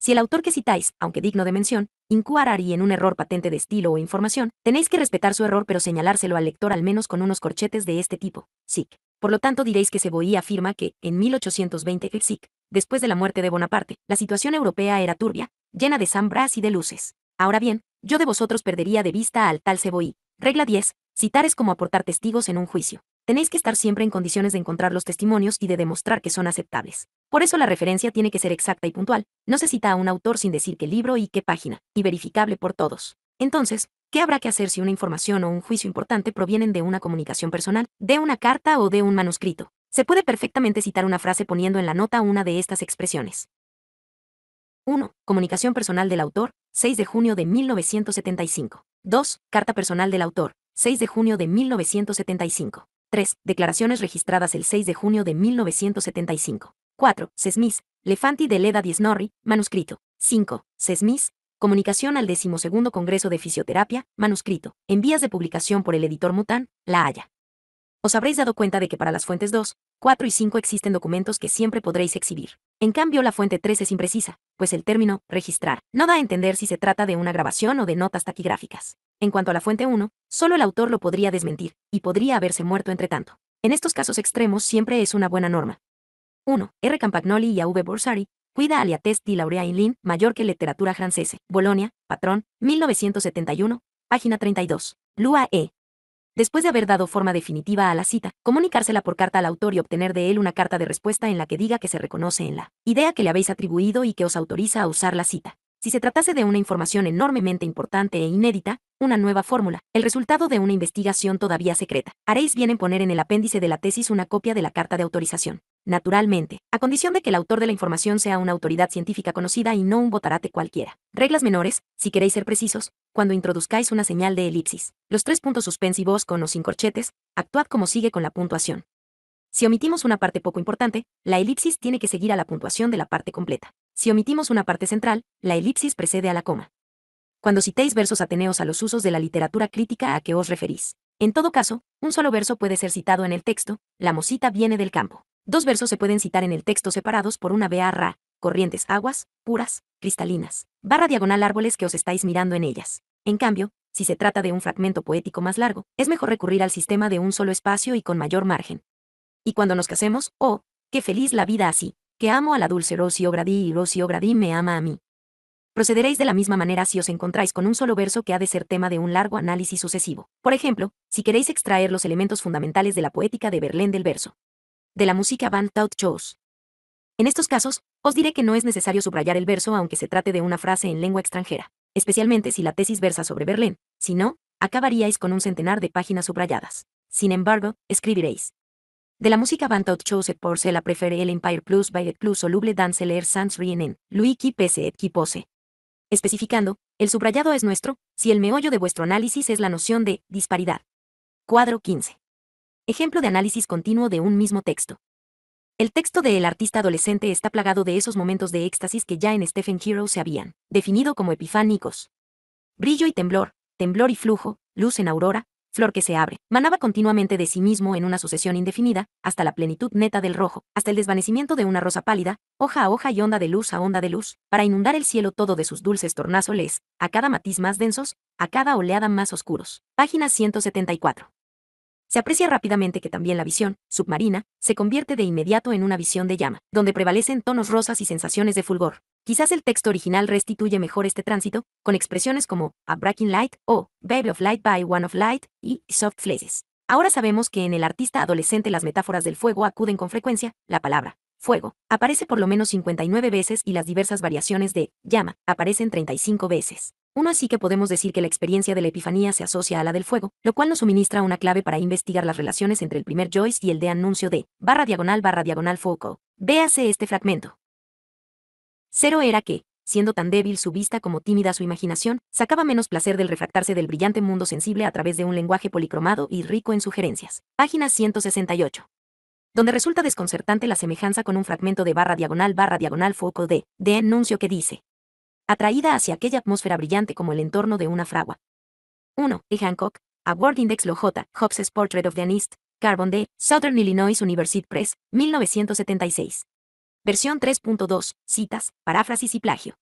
Si el autor que citáis, aunque digno de mención, incuarari en un error patente de estilo o información, tenéis que respetar su error pero señalárselo al lector al menos con unos corchetes de este tipo. Sic. Por lo tanto diréis que Seboí afirma que, en 1820, después de la muerte de Bonaparte, la situación europea era turbia, llena de zambras y de luces. Ahora bien, yo de vosotros perdería de vista al tal Seboí. Regla 10. Citar es como aportar testigos en un juicio tenéis que estar siempre en condiciones de encontrar los testimonios y de demostrar que son aceptables. Por eso la referencia tiene que ser exacta y puntual, no se cita a un autor sin decir qué libro y qué página, y verificable por todos. Entonces, ¿qué habrá que hacer si una información o un juicio importante provienen de una comunicación personal, de una carta o de un manuscrito? Se puede perfectamente citar una frase poniendo en la nota una de estas expresiones. 1. Comunicación personal del autor, 6 de junio de 1975. 2. Carta personal del autor, 6 de junio de 1975. 3. Declaraciones registradas el 6 de junio de 1975. 4. Sesmis, Lefanti de Leda Diesnorri, manuscrito. 5. Sesmis, Comunicación al XII Congreso de Fisioterapia, manuscrito, en vías de publicación por el editor Mután, La Haya. Os habréis dado cuenta de que para las fuentes 2, 4 y 5 existen documentos que siempre podréis exhibir. En cambio, la fuente 3 es imprecisa, pues el término registrar no da a entender si se trata de una grabación o de notas taquigráficas. En cuanto a la fuente 1, solo el autor lo podría desmentir, y podría haberse muerto entre tanto. En estos casos extremos siempre es una buena norma. 1. R. Campagnoli y A. V. Borsari, Cuida Aliatest di Laurea lin Mayor que Literatura Francese, Bolonia, Patrón, 1971, página 32. Lua E después de haber dado forma definitiva a la cita, comunicársela por carta al autor y obtener de él una carta de respuesta en la que diga que se reconoce en la idea que le habéis atribuido y que os autoriza a usar la cita. Si se tratase de una información enormemente importante e inédita, una nueva fórmula, el resultado de una investigación todavía secreta. Haréis bien en poner en el apéndice de la tesis una copia de la carta de autorización. Naturalmente, a condición de que el autor de la información sea una autoridad científica conocida y no un botarate cualquiera. Reglas menores, si queréis ser precisos, cuando introduzcáis una señal de elipsis, los tres puntos suspensivos con o sin corchetes, actuad como sigue con la puntuación. Si omitimos una parte poco importante, la elipsis tiene que seguir a la puntuación de la parte completa. Si omitimos una parte central, la elipsis precede a la coma. Cuando citéis versos ateneos a los usos de la literatura crítica a que os referís. En todo caso, un solo verso puede ser citado en el texto, la mosita viene del campo. Dos versos se pueden citar en el texto separados por una vea ra, corrientes aguas, puras, cristalinas, barra diagonal árboles que os estáis mirando en ellas. En cambio, si se trata de un fragmento poético más largo, es mejor recurrir al sistema de un solo espacio y con mayor margen. Y cuando nos casemos, oh, qué feliz la vida así, que amo a la dulce Rosy Gradí y Rosy Gradí me ama a mí. Procederéis de la misma manera si os encontráis con un solo verso que ha de ser tema de un largo análisis sucesivo. Por ejemplo, si queréis extraer los elementos fundamentales de la poética de Berlín del verso. De la música Van Taut Shows. En estos casos, os diré que no es necesario subrayar el verso aunque se trate de una frase en lengua extranjera, especialmente si la tesis versa sobre Berlín, si no, acabaríais con un centenar de páginas subrayadas. Sin embargo, escribiréis. De la música Bantout Chose por se la prefere el Empire Plus by the Plus Soluble Danceler Sans Rienen, Luigi Pese et pose. Especificando, el subrayado es nuestro, si el meollo de vuestro análisis es la noción de disparidad. Cuadro 15. Ejemplo de análisis continuo de un mismo texto. El texto de El artista adolescente está plagado de esos momentos de éxtasis que ya en Stephen Hero se habían definido como epifánicos. Brillo y temblor, temblor y flujo, luz en aurora, flor que se abre, manaba continuamente de sí mismo en una sucesión indefinida, hasta la plenitud neta del rojo, hasta el desvanecimiento de una rosa pálida, hoja a hoja y onda de luz a onda de luz, para inundar el cielo todo de sus dulces tornásoles, a cada matiz más densos, a cada oleada más oscuros. Página 174. Se aprecia rápidamente que también la visión, submarina, se convierte de inmediato en una visión de llama, donde prevalecen tonos rosas y sensaciones de fulgor, Quizás el texto original restituye mejor este tránsito, con expresiones como A Breaking Light o Baby of Light by One of Light y Soft Flaces. Ahora sabemos que en el artista adolescente las metáforas del fuego acuden con frecuencia, la palabra fuego aparece por lo menos 59 veces y las diversas variaciones de llama aparecen 35 veces. Uno así que podemos decir que la experiencia de la epifanía se asocia a la del fuego, lo cual nos suministra una clave para investigar las relaciones entre el primer Joyce y el de anuncio de barra diagonal barra diagonal foco. Véase este fragmento. Cero era que, siendo tan débil su vista como tímida su imaginación, sacaba menos placer del refractarse del brillante mundo sensible a través de un lenguaje policromado y rico en sugerencias. Página 168. Donde resulta desconcertante la semejanza con un fragmento de barra diagonal barra diagonal foco de, de anuncio que dice. Atraída hacia aquella atmósfera brillante como el entorno de una fragua. 1. E. Hancock, A Word Index Lojota, Hobbes's Portrait of the Anist, Carbon D. Southern Illinois University Press, 1976. Versión 3.2, citas, paráfrasis y plagio.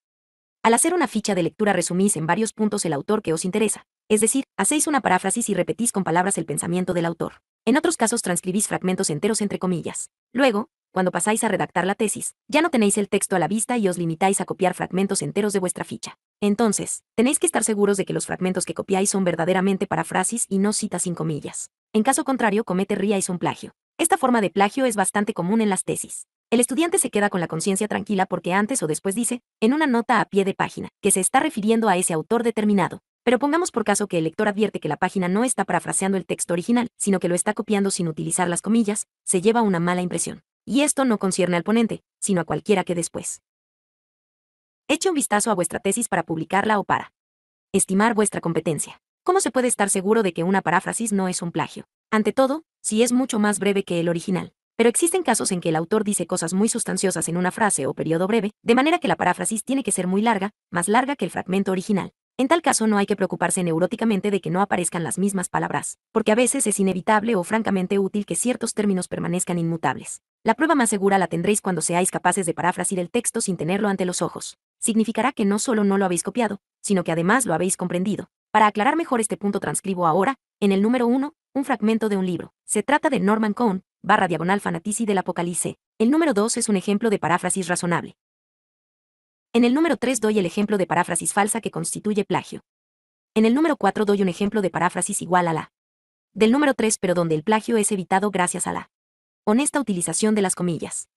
Al hacer una ficha de lectura resumís en varios puntos el autor que os interesa, es decir, hacéis una paráfrasis y repetís con palabras el pensamiento del autor. En otros casos transcribís fragmentos enteros entre comillas. Luego, cuando pasáis a redactar la tesis, ya no tenéis el texto a la vista y os limitáis a copiar fragmentos enteros de vuestra ficha. Entonces, tenéis que estar seguros de que los fragmentos que copiáis son verdaderamente parafrasis y no citas sin comillas. En caso contrario, cometeríais un plagio. Esta forma de plagio es bastante común en las tesis. El estudiante se queda con la conciencia tranquila porque antes o después dice, en una nota a pie de página, que se está refiriendo a ese autor determinado. Pero pongamos por caso que el lector advierte que la página no está parafraseando el texto original, sino que lo está copiando sin utilizar las comillas, se lleva una mala impresión. Y esto no concierne al ponente, sino a cualquiera que después Eche un vistazo a vuestra tesis para publicarla o para estimar vuestra competencia. ¿Cómo se puede estar seguro de que una paráfrasis no es un plagio? Ante todo, si es mucho más breve que el original. Pero existen casos en que el autor dice cosas muy sustanciosas en una frase o periodo breve, de manera que la paráfrasis tiene que ser muy larga, más larga que el fragmento original. En tal caso no hay que preocuparse neuróticamente de que no aparezcan las mismas palabras, porque a veces es inevitable o francamente útil que ciertos términos permanezcan inmutables. La prueba más segura la tendréis cuando seáis capaces de paráfrasis el texto sin tenerlo ante los ojos. Significará que no solo no lo habéis copiado, sino que además lo habéis comprendido. Para aclarar mejor este punto transcribo ahora, en el número 1, un fragmento de un libro. Se trata de Norman Cohn, barra diagonal fanatici del Apocalipse. El número 2 es un ejemplo de paráfrasis razonable. En el número 3 doy el ejemplo de paráfrasis falsa que constituye plagio. En el número 4 doy un ejemplo de paráfrasis igual a la del número 3 pero donde el plagio es evitado gracias a la honesta utilización de las comillas.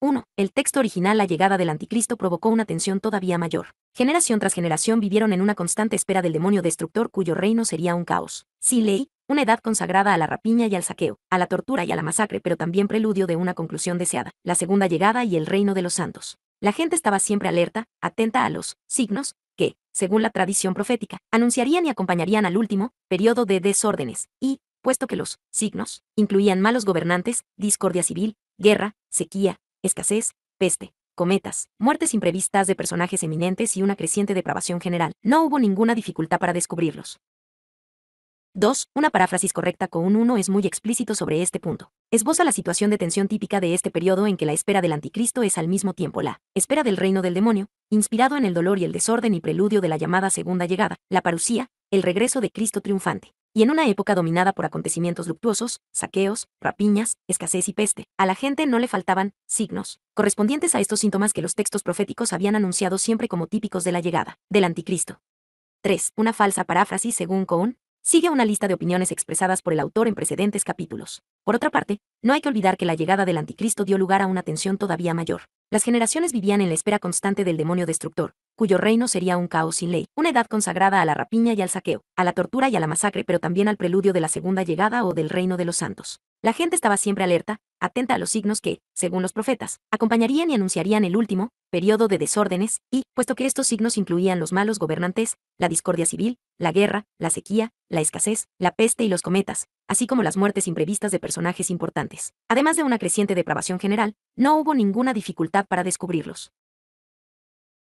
1. El texto original La llegada del anticristo provocó una tensión todavía mayor. Generación tras generación vivieron en una constante espera del demonio destructor cuyo reino sería un caos. Si ley, una edad consagrada a la rapiña y al saqueo, a la tortura y a la masacre, pero también preludio de una conclusión deseada, la segunda llegada y el reino de los santos. La gente estaba siempre alerta, atenta a los signos que, según la tradición profética, anunciarían y acompañarían al último periodo de desórdenes, y, puesto que los signos incluían malos gobernantes, discordia civil, guerra, sequía, escasez, peste, cometas, muertes imprevistas de personajes eminentes y una creciente depravación general, no hubo ninguna dificultad para descubrirlos. 2. Una paráfrasis correcta con un 1 es muy explícito sobre este punto. Esboza la situación de tensión típica de este periodo en que la espera del anticristo es al mismo tiempo la espera del reino del demonio, inspirado en el dolor y el desorden y preludio de la llamada segunda llegada, la parucía, el regreso de Cristo triunfante. Y en una época dominada por acontecimientos luctuosos, saqueos, rapiñas, escasez y peste, a la gente no le faltaban signos correspondientes a estos síntomas que los textos proféticos habían anunciado siempre como típicos de la llegada del anticristo. 3. Una falsa paráfrasis según Cohn, Sigue una lista de opiniones expresadas por el autor en precedentes capítulos. Por otra parte, no hay que olvidar que la llegada del anticristo dio lugar a una tensión todavía mayor. Las generaciones vivían en la espera constante del demonio destructor, cuyo reino sería un caos sin ley, una edad consagrada a la rapiña y al saqueo, a la tortura y a la masacre, pero también al preludio de la segunda llegada o del reino de los santos. La gente estaba siempre alerta, atenta a los signos que, según los profetas, acompañarían y anunciarían el último, periodo de desórdenes, y, puesto que estos signos incluían los malos gobernantes, la discordia civil, la guerra, la sequía, la escasez, la peste y los cometas, así como las muertes imprevistas de personajes importantes. Además de una creciente depravación general, no hubo ninguna dificultad para descubrirlos.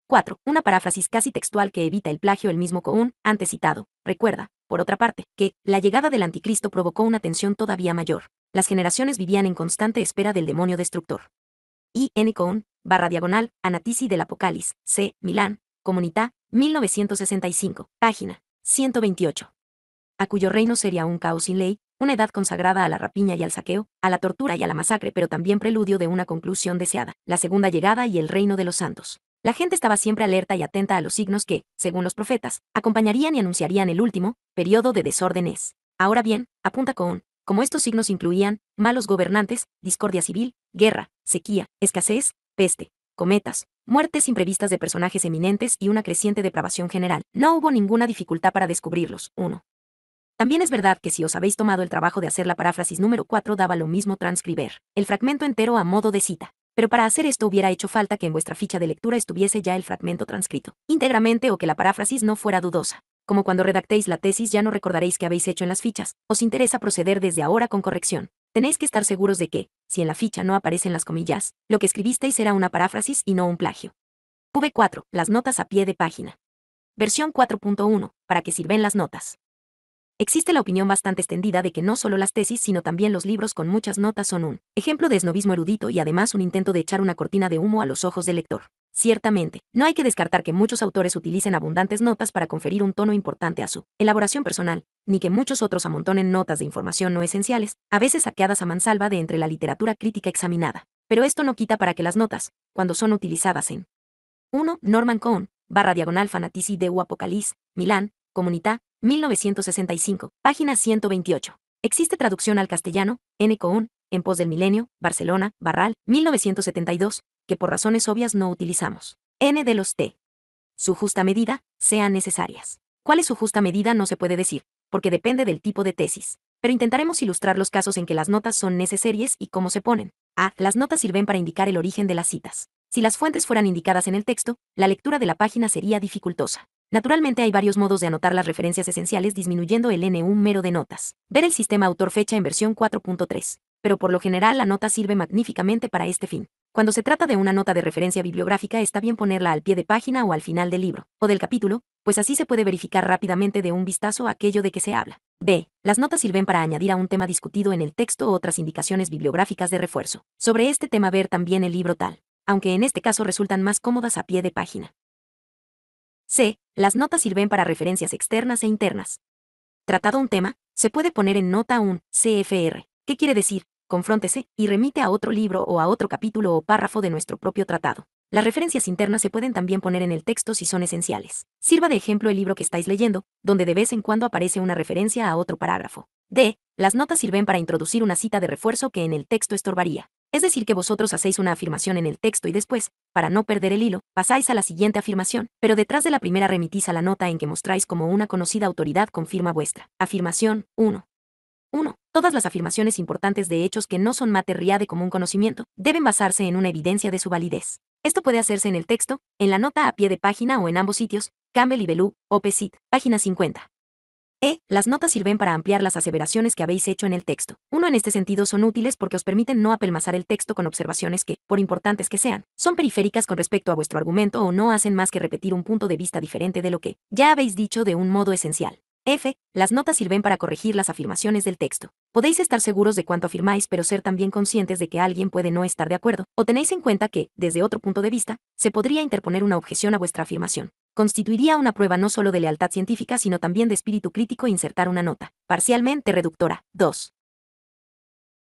4. Una paráfrasis casi textual que evita el plagio el mismo Coún, antes citado, recuerda, por otra parte, que la llegada del anticristo provocó una tensión todavía mayor. Las generaciones vivían en constante espera del demonio destructor. Y N. Cohn, barra diagonal, Anatisi del Apocalipsis, C. Milán, Comunità, 1965, página 128. A cuyo reino sería un caos sin ley, una edad consagrada a la rapiña y al saqueo, a la tortura y a la masacre, pero también preludio de una conclusión deseada, la segunda llegada y el reino de los santos. La gente estaba siempre alerta y atenta a los signos que, según los profetas, acompañarían y anunciarían el último, periodo de desórdenes. Ahora bien, apunta con, como estos signos incluían, malos gobernantes, discordia civil, guerra, sequía, escasez, peste, cometas, muertes imprevistas de personajes eminentes y una creciente depravación general, no hubo ninguna dificultad para descubrirlos. 1. También es verdad que si os habéis tomado el trabajo de hacer la paráfrasis número 4 daba lo mismo transcribir el fragmento entero a modo de cita pero para hacer esto hubiera hecho falta que en vuestra ficha de lectura estuviese ya el fragmento transcrito, íntegramente o que la paráfrasis no fuera dudosa. Como cuando redactéis la tesis ya no recordaréis qué habéis hecho en las fichas, os interesa proceder desde ahora con corrección. Tenéis que estar seguros de que, si en la ficha no aparecen las comillas, lo que escribisteis era una paráfrasis y no un plagio. V4. Las notas a pie de página. Versión 4.1. ¿Para qué sirven las notas? Existe la opinión bastante extendida de que no solo las tesis, sino también los libros con muchas notas son un ejemplo de esnovismo erudito y además un intento de echar una cortina de humo a los ojos del lector. Ciertamente, no hay que descartar que muchos autores utilicen abundantes notas para conferir un tono importante a su elaboración personal, ni que muchos otros amontonen notas de información no esenciales, a veces saqueadas a mansalva de entre la literatura crítica examinada. Pero esto no quita para que las notas, cuando son utilizadas en 1. Norman Cohn, barra diagonal fanatici de U apocalis, Milán, Comunità, 1965, página 128. Existe traducción al castellano, N. Cohn, en pos del milenio, Barcelona, Barral, 1972, que por razones obvias no utilizamos. N de los T. Su justa medida, sean necesarias. ¿Cuál es su justa medida? No se puede decir, porque depende del tipo de tesis. Pero intentaremos ilustrar los casos en que las notas son necesarias y cómo se ponen. A. Las notas sirven para indicar el origen de las citas. Si las fuentes fueran indicadas en el texto, la lectura de la página sería dificultosa. Naturalmente hay varios modos de anotar las referencias esenciales disminuyendo el n mero de notas. Ver el sistema autor-fecha en versión 4.3. Pero por lo general la nota sirve magníficamente para este fin. Cuando se trata de una nota de referencia bibliográfica está bien ponerla al pie de página o al final del libro, o del capítulo, pues así se puede verificar rápidamente de un vistazo aquello de que se habla. B. Las notas sirven para añadir a un tema discutido en el texto otras indicaciones bibliográficas de refuerzo. Sobre este tema ver también el libro tal, aunque en este caso resultan más cómodas a pie de página. C. Las notas sirven para referencias externas e internas. Tratado un tema, se puede poner en nota un CFR. ¿Qué quiere decir? Confróntese y remite a otro libro o a otro capítulo o párrafo de nuestro propio tratado. Las referencias internas se pueden también poner en el texto si son esenciales. Sirva de ejemplo el libro que estáis leyendo, donde de vez en cuando aparece una referencia a otro parágrafo. D. Las notas sirven para introducir una cita de refuerzo que en el texto estorbaría. Es decir, que vosotros hacéis una afirmación en el texto y después, para no perder el hilo, pasáis a la siguiente afirmación, pero detrás de la primera remitís a la nota en que mostráis como una conocida autoridad confirma vuestra. Afirmación 1. 1. Todas las afirmaciones importantes de hechos que no son materia de común conocimiento deben basarse en una evidencia de su validez. Esto puede hacerse en el texto, en la nota a pie de página o en ambos sitios, Campbell y Belú, OPCIT, página 50. E. Las notas sirven para ampliar las aseveraciones que habéis hecho en el texto. Uno en este sentido son útiles porque os permiten no apelmazar el texto con observaciones que, por importantes que sean, son periféricas con respecto a vuestro argumento o no hacen más que repetir un punto de vista diferente de lo que ya habéis dicho de un modo esencial. F. Las notas sirven para corregir las afirmaciones del texto. Podéis estar seguros de cuánto afirmáis, pero ser también conscientes de que alguien puede no estar de acuerdo, o tenéis en cuenta que, desde otro punto de vista, se podría interponer una objeción a vuestra afirmación constituiría una prueba no solo de lealtad científica, sino también de espíritu crítico e insertar una nota, parcialmente reductora. 2.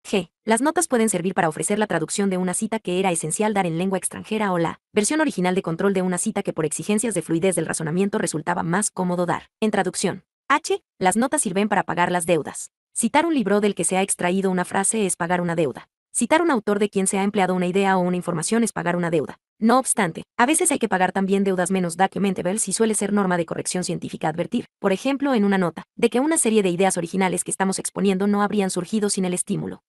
G. Las notas pueden servir para ofrecer la traducción de una cita que era esencial dar en lengua extranjera o la versión original de control de una cita que por exigencias de fluidez del razonamiento resultaba más cómodo dar. En traducción. H. Las notas sirven para pagar las deudas. Citar un libro del que se ha extraído una frase es pagar una deuda. Citar un autor de quien se ha empleado una idea o una información es pagar una deuda. No obstante, a veces hay que pagar también deudas menos da que si suele ser norma de corrección científica advertir, por ejemplo en una nota, de que una serie de ideas originales que estamos exponiendo no habrían surgido sin el estímulo.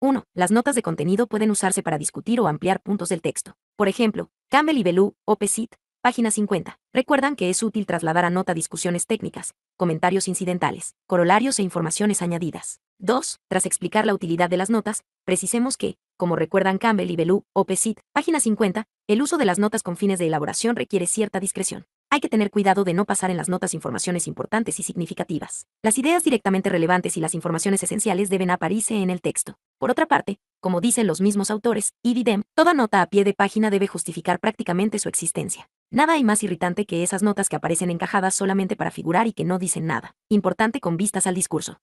1. Las notas de contenido pueden usarse para discutir o ampliar puntos del texto. Por ejemplo, Campbell y O.P. Opecit, Página 50. Recuerdan que es útil trasladar a nota discusiones técnicas, comentarios incidentales, corolarios e informaciones añadidas. 2. Tras explicar la utilidad de las notas, precisemos que, como recuerdan Campbell y Belú, OPCIT, página 50, el uso de las notas con fines de elaboración requiere cierta discreción. Hay que tener cuidado de no pasar en las notas informaciones importantes y significativas. Las ideas directamente relevantes y las informaciones esenciales deben aparecer en el texto. Por otra parte, como dicen los mismos autores, y toda nota a pie de página debe justificar prácticamente su existencia. Nada hay más irritante que esas notas que aparecen encajadas solamente para figurar y que no dicen nada, importante con vistas al discurso.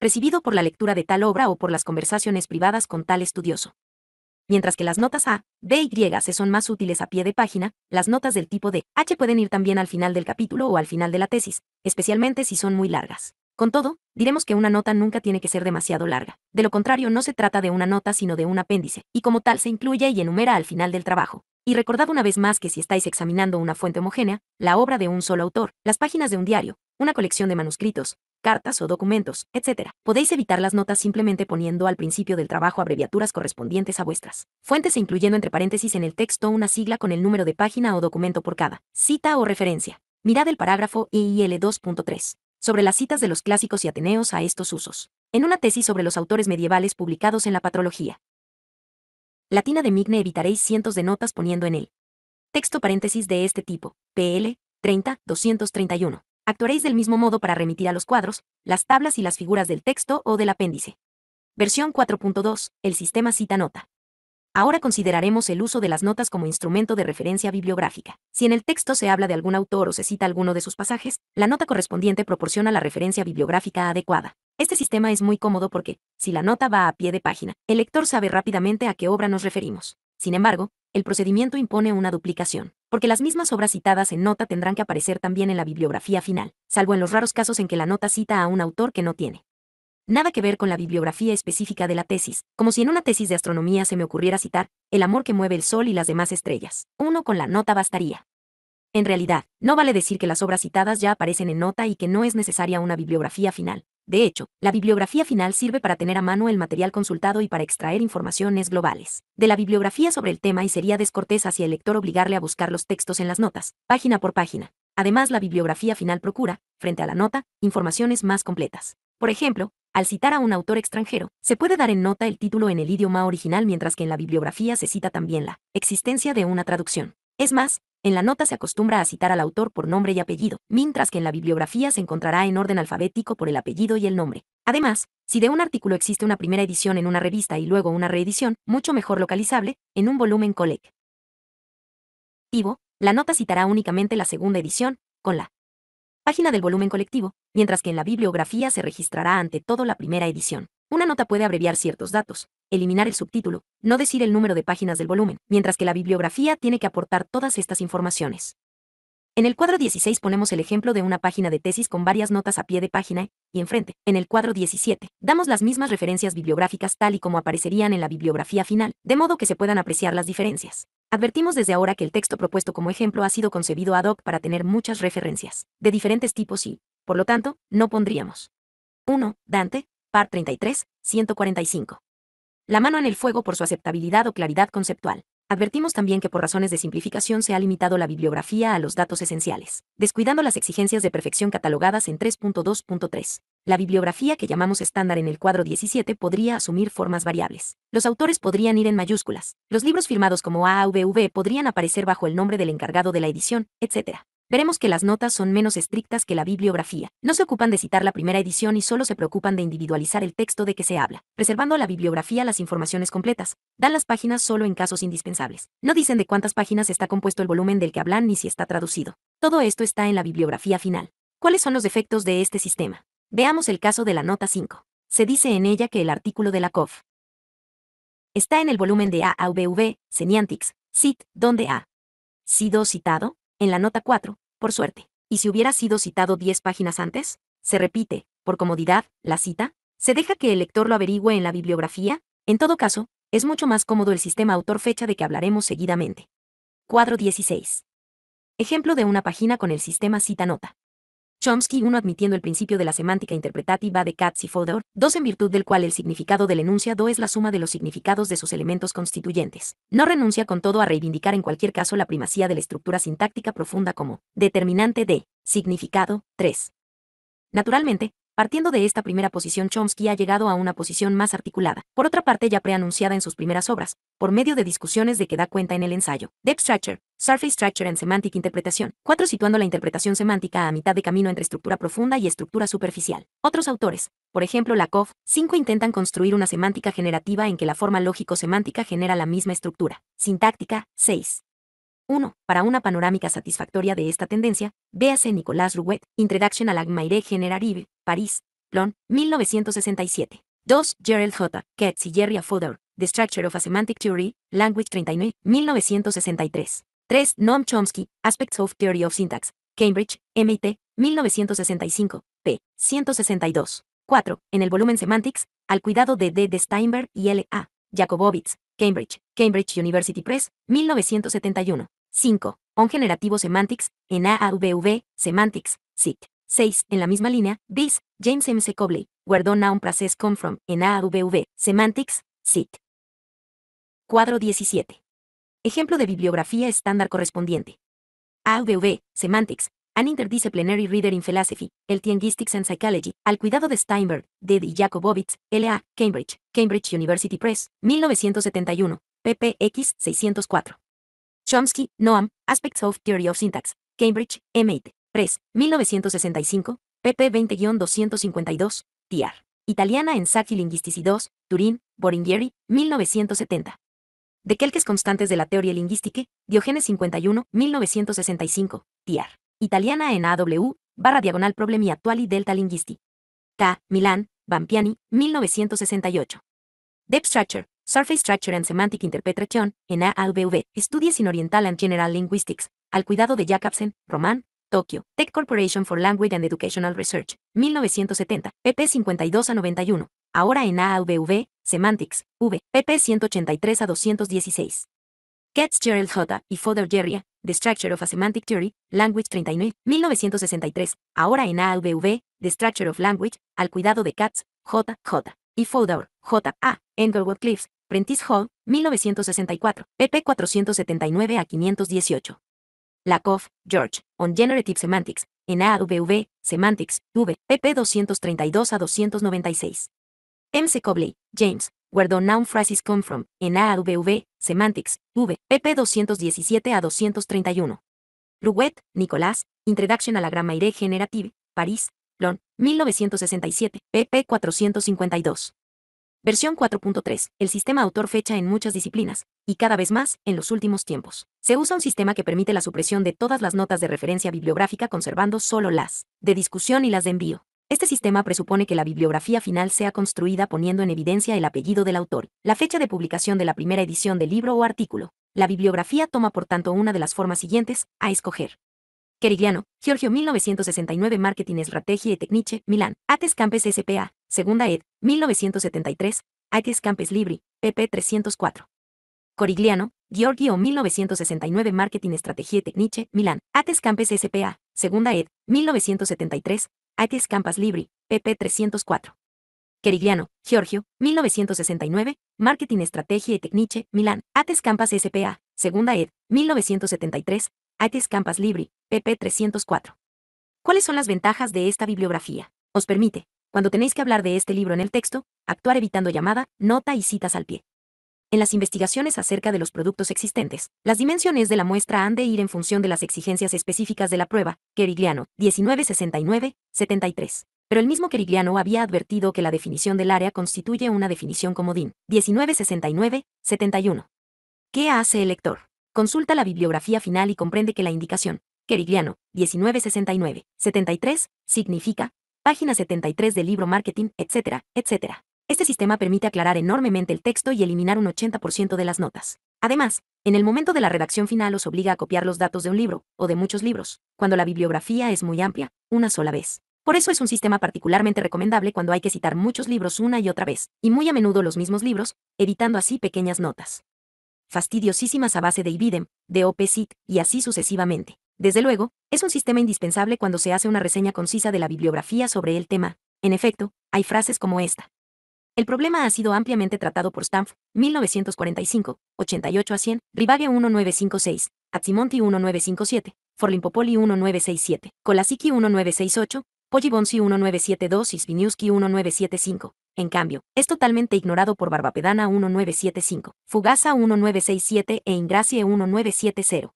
Recibido por la lectura de tal obra o por las conversaciones privadas con tal estudioso. Mientras que las notas A, B y Y se son más útiles a pie de página, las notas del tipo D, H pueden ir también al final del capítulo o al final de la tesis, especialmente si son muy largas. Con todo, diremos que una nota nunca tiene que ser demasiado larga. De lo contrario, no se trata de una nota sino de un apéndice, y como tal se incluye y enumera al final del trabajo. Y recordad una vez más que si estáis examinando una fuente homogénea, la obra de un solo autor, las páginas de un diario, una colección de manuscritos, cartas o documentos, etc., podéis evitar las notas simplemente poniendo al principio del trabajo abreviaturas correspondientes a vuestras fuentes e incluyendo entre paréntesis en el texto una sigla con el número de página o documento por cada cita o referencia. Mirad el parágrafo IIL 2.3 sobre las citas de los clásicos y ateneos a estos usos. En una tesis sobre los autores medievales publicados en la patrología, Latina de Migne evitaréis cientos de notas poniendo en él. Texto paréntesis de este tipo, PL, 30, 231. Actuaréis del mismo modo para remitir a los cuadros, las tablas y las figuras del texto o del apéndice. Versión 4.2. El sistema cita nota. Ahora consideraremos el uso de las notas como instrumento de referencia bibliográfica. Si en el texto se habla de algún autor o se cita alguno de sus pasajes, la nota correspondiente proporciona la referencia bibliográfica adecuada. Este sistema es muy cómodo porque, si la nota va a pie de página, el lector sabe rápidamente a qué obra nos referimos. Sin embargo, el procedimiento impone una duplicación, porque las mismas obras citadas en nota tendrán que aparecer también en la bibliografía final, salvo en los raros casos en que la nota cita a un autor que no tiene. Nada que ver con la bibliografía específica de la tesis, como si en una tesis de astronomía se me ocurriera citar El amor que mueve el sol y las demás estrellas. Uno con la nota bastaría. En realidad, no vale decir que las obras citadas ya aparecen en nota y que no es necesaria una bibliografía final, de hecho, la bibliografía final sirve para tener a mano el material consultado y para extraer informaciones globales de la bibliografía sobre el tema y sería descortés hacia el lector obligarle a buscar los textos en las notas, página por página. Además, la bibliografía final procura, frente a la nota, informaciones más completas. Por ejemplo, al citar a un autor extranjero, se puede dar en nota el título en el idioma original mientras que en la bibliografía se cita también la existencia de una traducción. Es más, en la nota se acostumbra a citar al autor por nombre y apellido, mientras que en la bibliografía se encontrará en orden alfabético por el apellido y el nombre. Además, si de un artículo existe una primera edición en una revista y luego una reedición, mucho mejor localizable, en un volumen colectivo, la nota citará únicamente la segunda edición, con la página del volumen colectivo, mientras que en la bibliografía se registrará ante todo la primera edición. Una nota puede abreviar ciertos datos, eliminar el subtítulo, no decir el número de páginas del volumen, mientras que la bibliografía tiene que aportar todas estas informaciones. En el cuadro 16 ponemos el ejemplo de una página de tesis con varias notas a pie de página y enfrente. En el cuadro 17, damos las mismas referencias bibliográficas tal y como aparecerían en la bibliografía final, de modo que se puedan apreciar las diferencias. Advertimos desde ahora que el texto propuesto como ejemplo ha sido concebido ad hoc para tener muchas referencias, de diferentes tipos y, por lo tanto, no pondríamos. 1. Dante, par 33, 145 la mano en el fuego por su aceptabilidad o claridad conceptual. Advertimos también que por razones de simplificación se ha limitado la bibliografía a los datos esenciales, descuidando las exigencias de perfección catalogadas en 3.2.3. La bibliografía que llamamos estándar en el cuadro 17 podría asumir formas variables. Los autores podrían ir en mayúsculas, los libros firmados como AAVV podrían aparecer bajo el nombre del encargado de la edición, etc veremos que las notas son menos estrictas que la bibliografía. No se ocupan de citar la primera edición y solo se preocupan de individualizar el texto de que se habla, preservando a la bibliografía las informaciones completas. Dan las páginas solo en casos indispensables. No dicen de cuántas páginas está compuesto el volumen del que hablan ni si está traducido. Todo esto está en la bibliografía final. ¿Cuáles son los defectos de este sistema? Veamos el caso de la nota 5. Se dice en ella que el artículo de la COF está en el volumen de AAVV, Seniantics, CIT, donde A sido citado en la nota 4, por suerte. Y si hubiera sido citado 10 páginas antes, se repite, por comodidad, la cita, se deja que el lector lo averigüe en la bibliografía, en todo caso, es mucho más cómodo el sistema autor-fecha de que hablaremos seguidamente. Cuadro 16. Ejemplo de una página con el sistema cita-nota. Chomsky 1 admitiendo el principio de la semántica interpretativa de Katz y Fodor, 2 en virtud del cual el significado del enunciado es la suma de los significados de sus elementos constituyentes. No renuncia con todo a reivindicar en cualquier caso la primacía de la estructura sintáctica profunda como determinante de significado 3. Naturalmente, Partiendo de esta primera posición, Chomsky ha llegado a una posición más articulada, por otra parte ya preanunciada en sus primeras obras, por medio de discusiones de que da cuenta en el ensayo Depth Structure, Surface Structure and Semantic Interpretation, 4 situando la interpretación semántica a mitad de camino entre estructura profunda y estructura superficial. Otros autores, por ejemplo Lakoff, 5 intentan construir una semántica generativa en que la forma lógico-semántica genera la misma estructura. Sintáctica, 6. 1. Para una panorámica satisfactoria de esta tendencia, véase Nicolas Rouet, Introduction à la mairie générale, París, Plon, 1967. 2. Gerald J. Katz y Jerry Fodor, The Structure of a Semantic Theory, Language 39, 1963. 3. Noam Chomsky, Aspects of Theory of Syntax, Cambridge, MIT, 1965, p. 162. 4. En el volumen Semantics, al cuidado de D. de Steinberg y L. A. Cambridge, Cambridge University Press, 1971. 5. On generativo Semantics, en AAVV, Semantics, SIC. 6. En la misma línea, This, James M. C. Cobley, Guardó Noun Process Come From, en AAVV, Semantics, SIC. Cuadro 17. Ejemplo de bibliografía estándar correspondiente. AAVV, Semantics, An Interdisciplinary Reader in Philosophy, El and Psychology, al cuidado de Steinberg, Dead y Jacobowitz, L.A., Cambridge, Cambridge University Press, 1971, ppx 604. Chomsky, Noam, Aspects of Theory of Syntax, Cambridge, M.I.T. Press, 1965, pp 20-252, TR. Italiana en Sacchi Linguistici II, Turín, Boringieri, 1970. De constantes de la teoría lingüística, Diogenes 51, 1965, TR. Italiana en AW, barra diagonal problemi attuali delta linguisti. K. Milán, Vampiani, 1968. Deep Structure, Surface Structure and Semantic Interpretation, en AAVV, Studies in Oriental and General Linguistics, al cuidado de Jacobsen, Román, Tokyo. Tech Corporation for Language and Educational Research, 1970, pp 52 a 91. Ahora en AAVV, Semantics, V, pp 183 a 216. katz Gerald J. y Fodor Jerry. The Structure of a Semantic Theory, Language 39, 1963. Ahora en AAVV, The Structure of Language, al cuidado de Katz, J. J. y Fodor, J. A. Englewood Cliffs, Prentice Hall, 1964, pp. 479 a 518. Lakoff, George, On Generative Semantics, en AWV, Semantics, V, pp. 232 a 296. C. Cobley, James, Where Do Noun Phrases Come From, en AWV, Semantics, V, pp. 217 a 231. Rouet, Nicolás, Introduction a la Grammaire Generative, Paris, Lon, 1967, pp. 452. Versión 4.3. El sistema autor fecha en muchas disciplinas, y cada vez más, en los últimos tiempos. Se usa un sistema que permite la supresión de todas las notas de referencia bibliográfica conservando solo las de discusión y las de envío. Este sistema presupone que la bibliografía final sea construida poniendo en evidencia el apellido del autor, la fecha de publicación de la primera edición del libro o artículo. La bibliografía toma por tanto una de las formas siguientes a escoger. Querigliano, Giorgio 1969 Marketing Estrategia e Tecniche, Milán, Ates Campes SPA, Segunda ed. 1973. Aques Campes Libri. pp 304. Corigliano, Giorgio 1969 Marketing Strategie Tecniche, Milán. Ates Campes SPA. Segunda ed. 1973. Ates Campas Libri. pp 304. Querigliano, Giorgio, 1969, Marketing y Tecniche, Milán, Ates Campas SPA, Segunda ed, 1973, Ates Campas Libri, pp 304. ¿Cuáles son las ventajas de esta bibliografía? Os permite cuando tenéis que hablar de este libro en el texto, actuar evitando llamada, nota y citas al pie. En las investigaciones acerca de los productos existentes, las dimensiones de la muestra han de ir en función de las exigencias específicas de la prueba, Querigliano, 1969-73. Pero el mismo Querigliano había advertido que la definición del área constituye una definición comodín, 1969-71. ¿Qué hace el lector? Consulta la bibliografía final y comprende que la indicación, Querigliano, 1969-73, significa página 73 del libro Marketing, etcétera, etcétera. Este sistema permite aclarar enormemente el texto y eliminar un 80% de las notas. Además, en el momento de la redacción final os obliga a copiar los datos de un libro, o de muchos libros, cuando la bibliografía es muy amplia, una sola vez. Por eso es un sistema particularmente recomendable cuando hay que citar muchos libros una y otra vez, y muy a menudo los mismos libros, editando así pequeñas notas. Fastidiosísimas a base de IBIDEM, de OPCIT, y así sucesivamente. Desde luego, es un sistema indispensable cuando se hace una reseña concisa de la bibliografía sobre el tema. En efecto, hay frases como esta. El problema ha sido ampliamente tratado por Stanford, 1945, 88 a 100, Rivage 1956, Atzimonti 1957, Forlimpopoli 1967, Kolasiki 1968, Pogibonsi 1972 y Sviniuski 1975. En cambio, es totalmente ignorado por Barbapedana 1975, Fugasa 1967 e Ingracie 1970.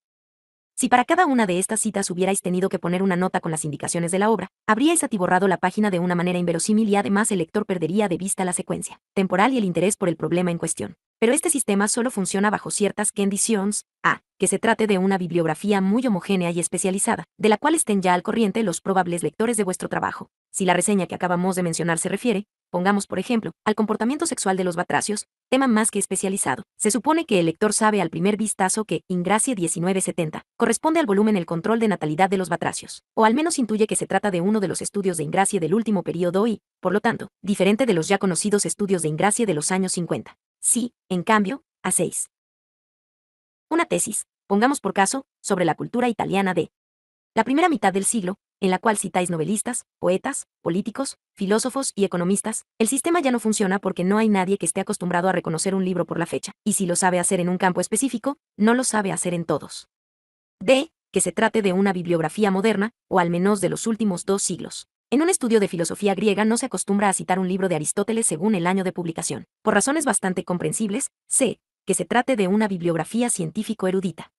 Si para cada una de estas citas hubierais tenido que poner una nota con las indicaciones de la obra, habríais atiborrado la página de una manera inverosímil y además el lector perdería de vista la secuencia, temporal y el interés por el problema en cuestión. Pero este sistema solo funciona bajo ciertas condiciones, a, que se trate de una bibliografía muy homogénea y especializada, de la cual estén ya al corriente los probables lectores de vuestro trabajo. Si la reseña que acabamos de mencionar se refiere, pongamos por ejemplo, al comportamiento sexual de los batracios, tema más que especializado. Se supone que el lector sabe al primer vistazo que Ingracia 1970 corresponde al volumen El control de natalidad de los batracios, o al menos intuye que se trata de uno de los estudios de Ingracia del último periodo y, por lo tanto, diferente de los ya conocidos estudios de Ingracia de los años 50. Sí, en cambio, a 6. Una tesis, pongamos por caso, sobre la cultura italiana de la primera mitad del siglo, en la cual citáis novelistas, poetas, políticos, filósofos y economistas, el sistema ya no funciona porque no hay nadie que esté acostumbrado a reconocer un libro por la fecha, y si lo sabe hacer en un campo específico, no lo sabe hacer en todos. D. Que se trate de una bibliografía moderna, o al menos de los últimos dos siglos. En un estudio de filosofía griega no se acostumbra a citar un libro de Aristóteles según el año de publicación. Por razones bastante comprensibles, C. Que se trate de una bibliografía científico erudita.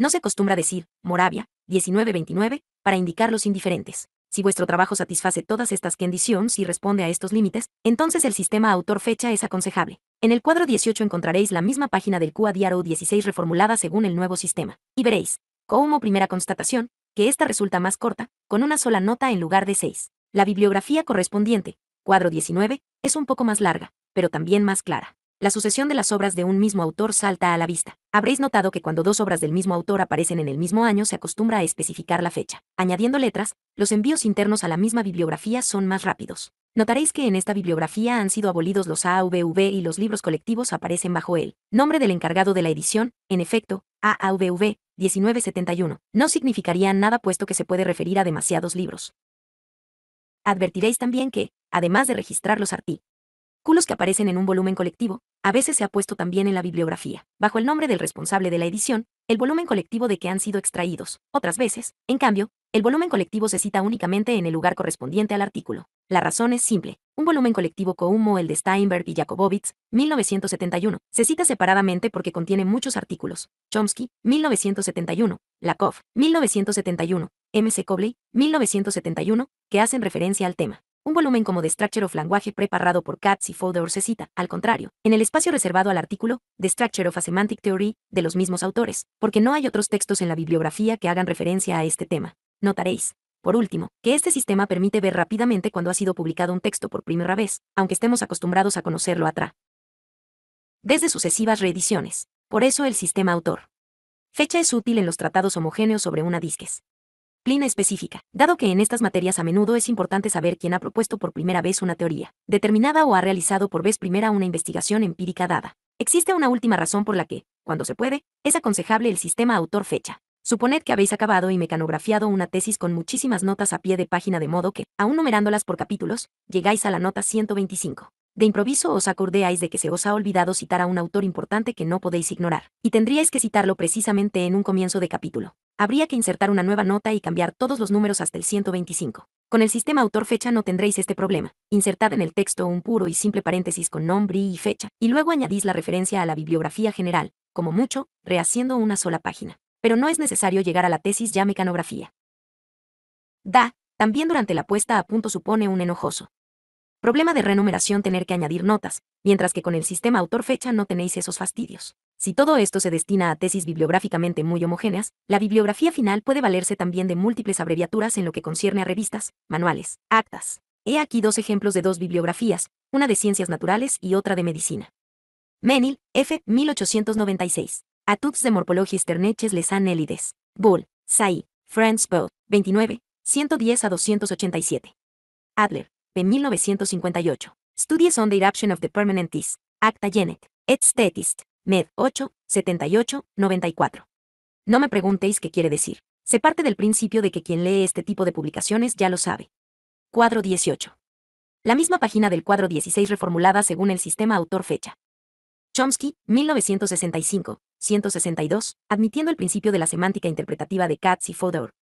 No se acostumbra decir, Moravia, 1929, para indicar los indiferentes. Si vuestro trabajo satisface todas estas condiciones y responde a estos límites, entonces el sistema autor-fecha es aconsejable. En el cuadro 18 encontraréis la misma página del QA Diario 16 reformulada según el nuevo sistema. Y veréis, como primera constatación, que esta resulta más corta, con una sola nota en lugar de seis. La bibliografía correspondiente, cuadro 19, es un poco más larga, pero también más clara la sucesión de las obras de un mismo autor salta a la vista. Habréis notado que cuando dos obras del mismo autor aparecen en el mismo año se acostumbra a especificar la fecha. Añadiendo letras, los envíos internos a la misma bibliografía son más rápidos. Notaréis que en esta bibliografía han sido abolidos los AAVV y los libros colectivos aparecen bajo el nombre del encargado de la edición, en efecto, AAVV 1971. No significaría nada puesto que se puede referir a demasiados libros. Advertiréis también que, además de registrar los artículos, Culos que aparecen en un volumen colectivo, a veces se ha puesto también en la bibliografía, bajo el nombre del responsable de la edición, el volumen colectivo de que han sido extraídos. Otras veces, en cambio, el volumen colectivo se cita únicamente en el lugar correspondiente al artículo. La razón es simple. Un volumen colectivo como el de Steinberg y Jakobowitz, 1971, se cita separadamente porque contiene muchos artículos. Chomsky, 1971, Lakoff, 1971, C. Cobley, 1971, que hacen referencia al tema un volumen como The Structure of Language preparado por Katz y Fodor se cita, al contrario, en el espacio reservado al artículo, The Structure of a Semantic Theory, de los mismos autores, porque no hay otros textos en la bibliografía que hagan referencia a este tema. Notaréis, por último, que este sistema permite ver rápidamente cuando ha sido publicado un texto por primera vez, aunque estemos acostumbrados a conocerlo atrás. Desde sucesivas reediciones. Por eso el sistema autor. Fecha es útil en los tratados homogéneos sobre una disques. Disciplina específica. Dado que en estas materias a menudo es importante saber quién ha propuesto por primera vez una teoría, determinada o ha realizado por vez primera una investigación empírica dada. Existe una última razón por la que, cuando se puede, es aconsejable el sistema autor-fecha. Suponed que habéis acabado y mecanografiado una tesis con muchísimas notas a pie de página de modo que, aun numerándolas por capítulos, llegáis a la nota 125. De improviso os acordeáis de que se os ha olvidado citar a un autor importante que no podéis ignorar, y tendríais que citarlo precisamente en un comienzo de capítulo. Habría que insertar una nueva nota y cambiar todos los números hasta el 125. Con el sistema autor-fecha no tendréis este problema. Insertad en el texto un puro y simple paréntesis con nombre y fecha, y luego añadís la referencia a la bibliografía general, como mucho, rehaciendo una sola página. Pero no es necesario llegar a la tesis ya mecanografía. Da, también durante la puesta a punto supone un enojoso. Problema de renumeración tener que añadir notas, mientras que con el sistema autor-fecha no tenéis esos fastidios. Si todo esto se destina a tesis bibliográficamente muy homogéneas, la bibliografía final puede valerse también de múltiples abreviaturas en lo que concierne a revistas, manuales, actas. He aquí dos ejemplos de dos bibliografías, una de ciencias naturales y otra de medicina. Menil, F. 1896. Atuts de morfología esterneches les anélides. Bull, Sai, Franz poe 29, 110 a 287. Adler, de 1958. Studies on the Eruption of the Permanent Is, Acta Genet, et Statist, Med 8, 78, 94. No me preguntéis qué quiere decir. Se parte del principio de que quien lee este tipo de publicaciones ya lo sabe. Cuadro 18. La misma página del cuadro 16 reformulada según el sistema autor-fecha. Chomsky, 1965, 162, admitiendo el principio de la semántica interpretativa de Katz y Fodor,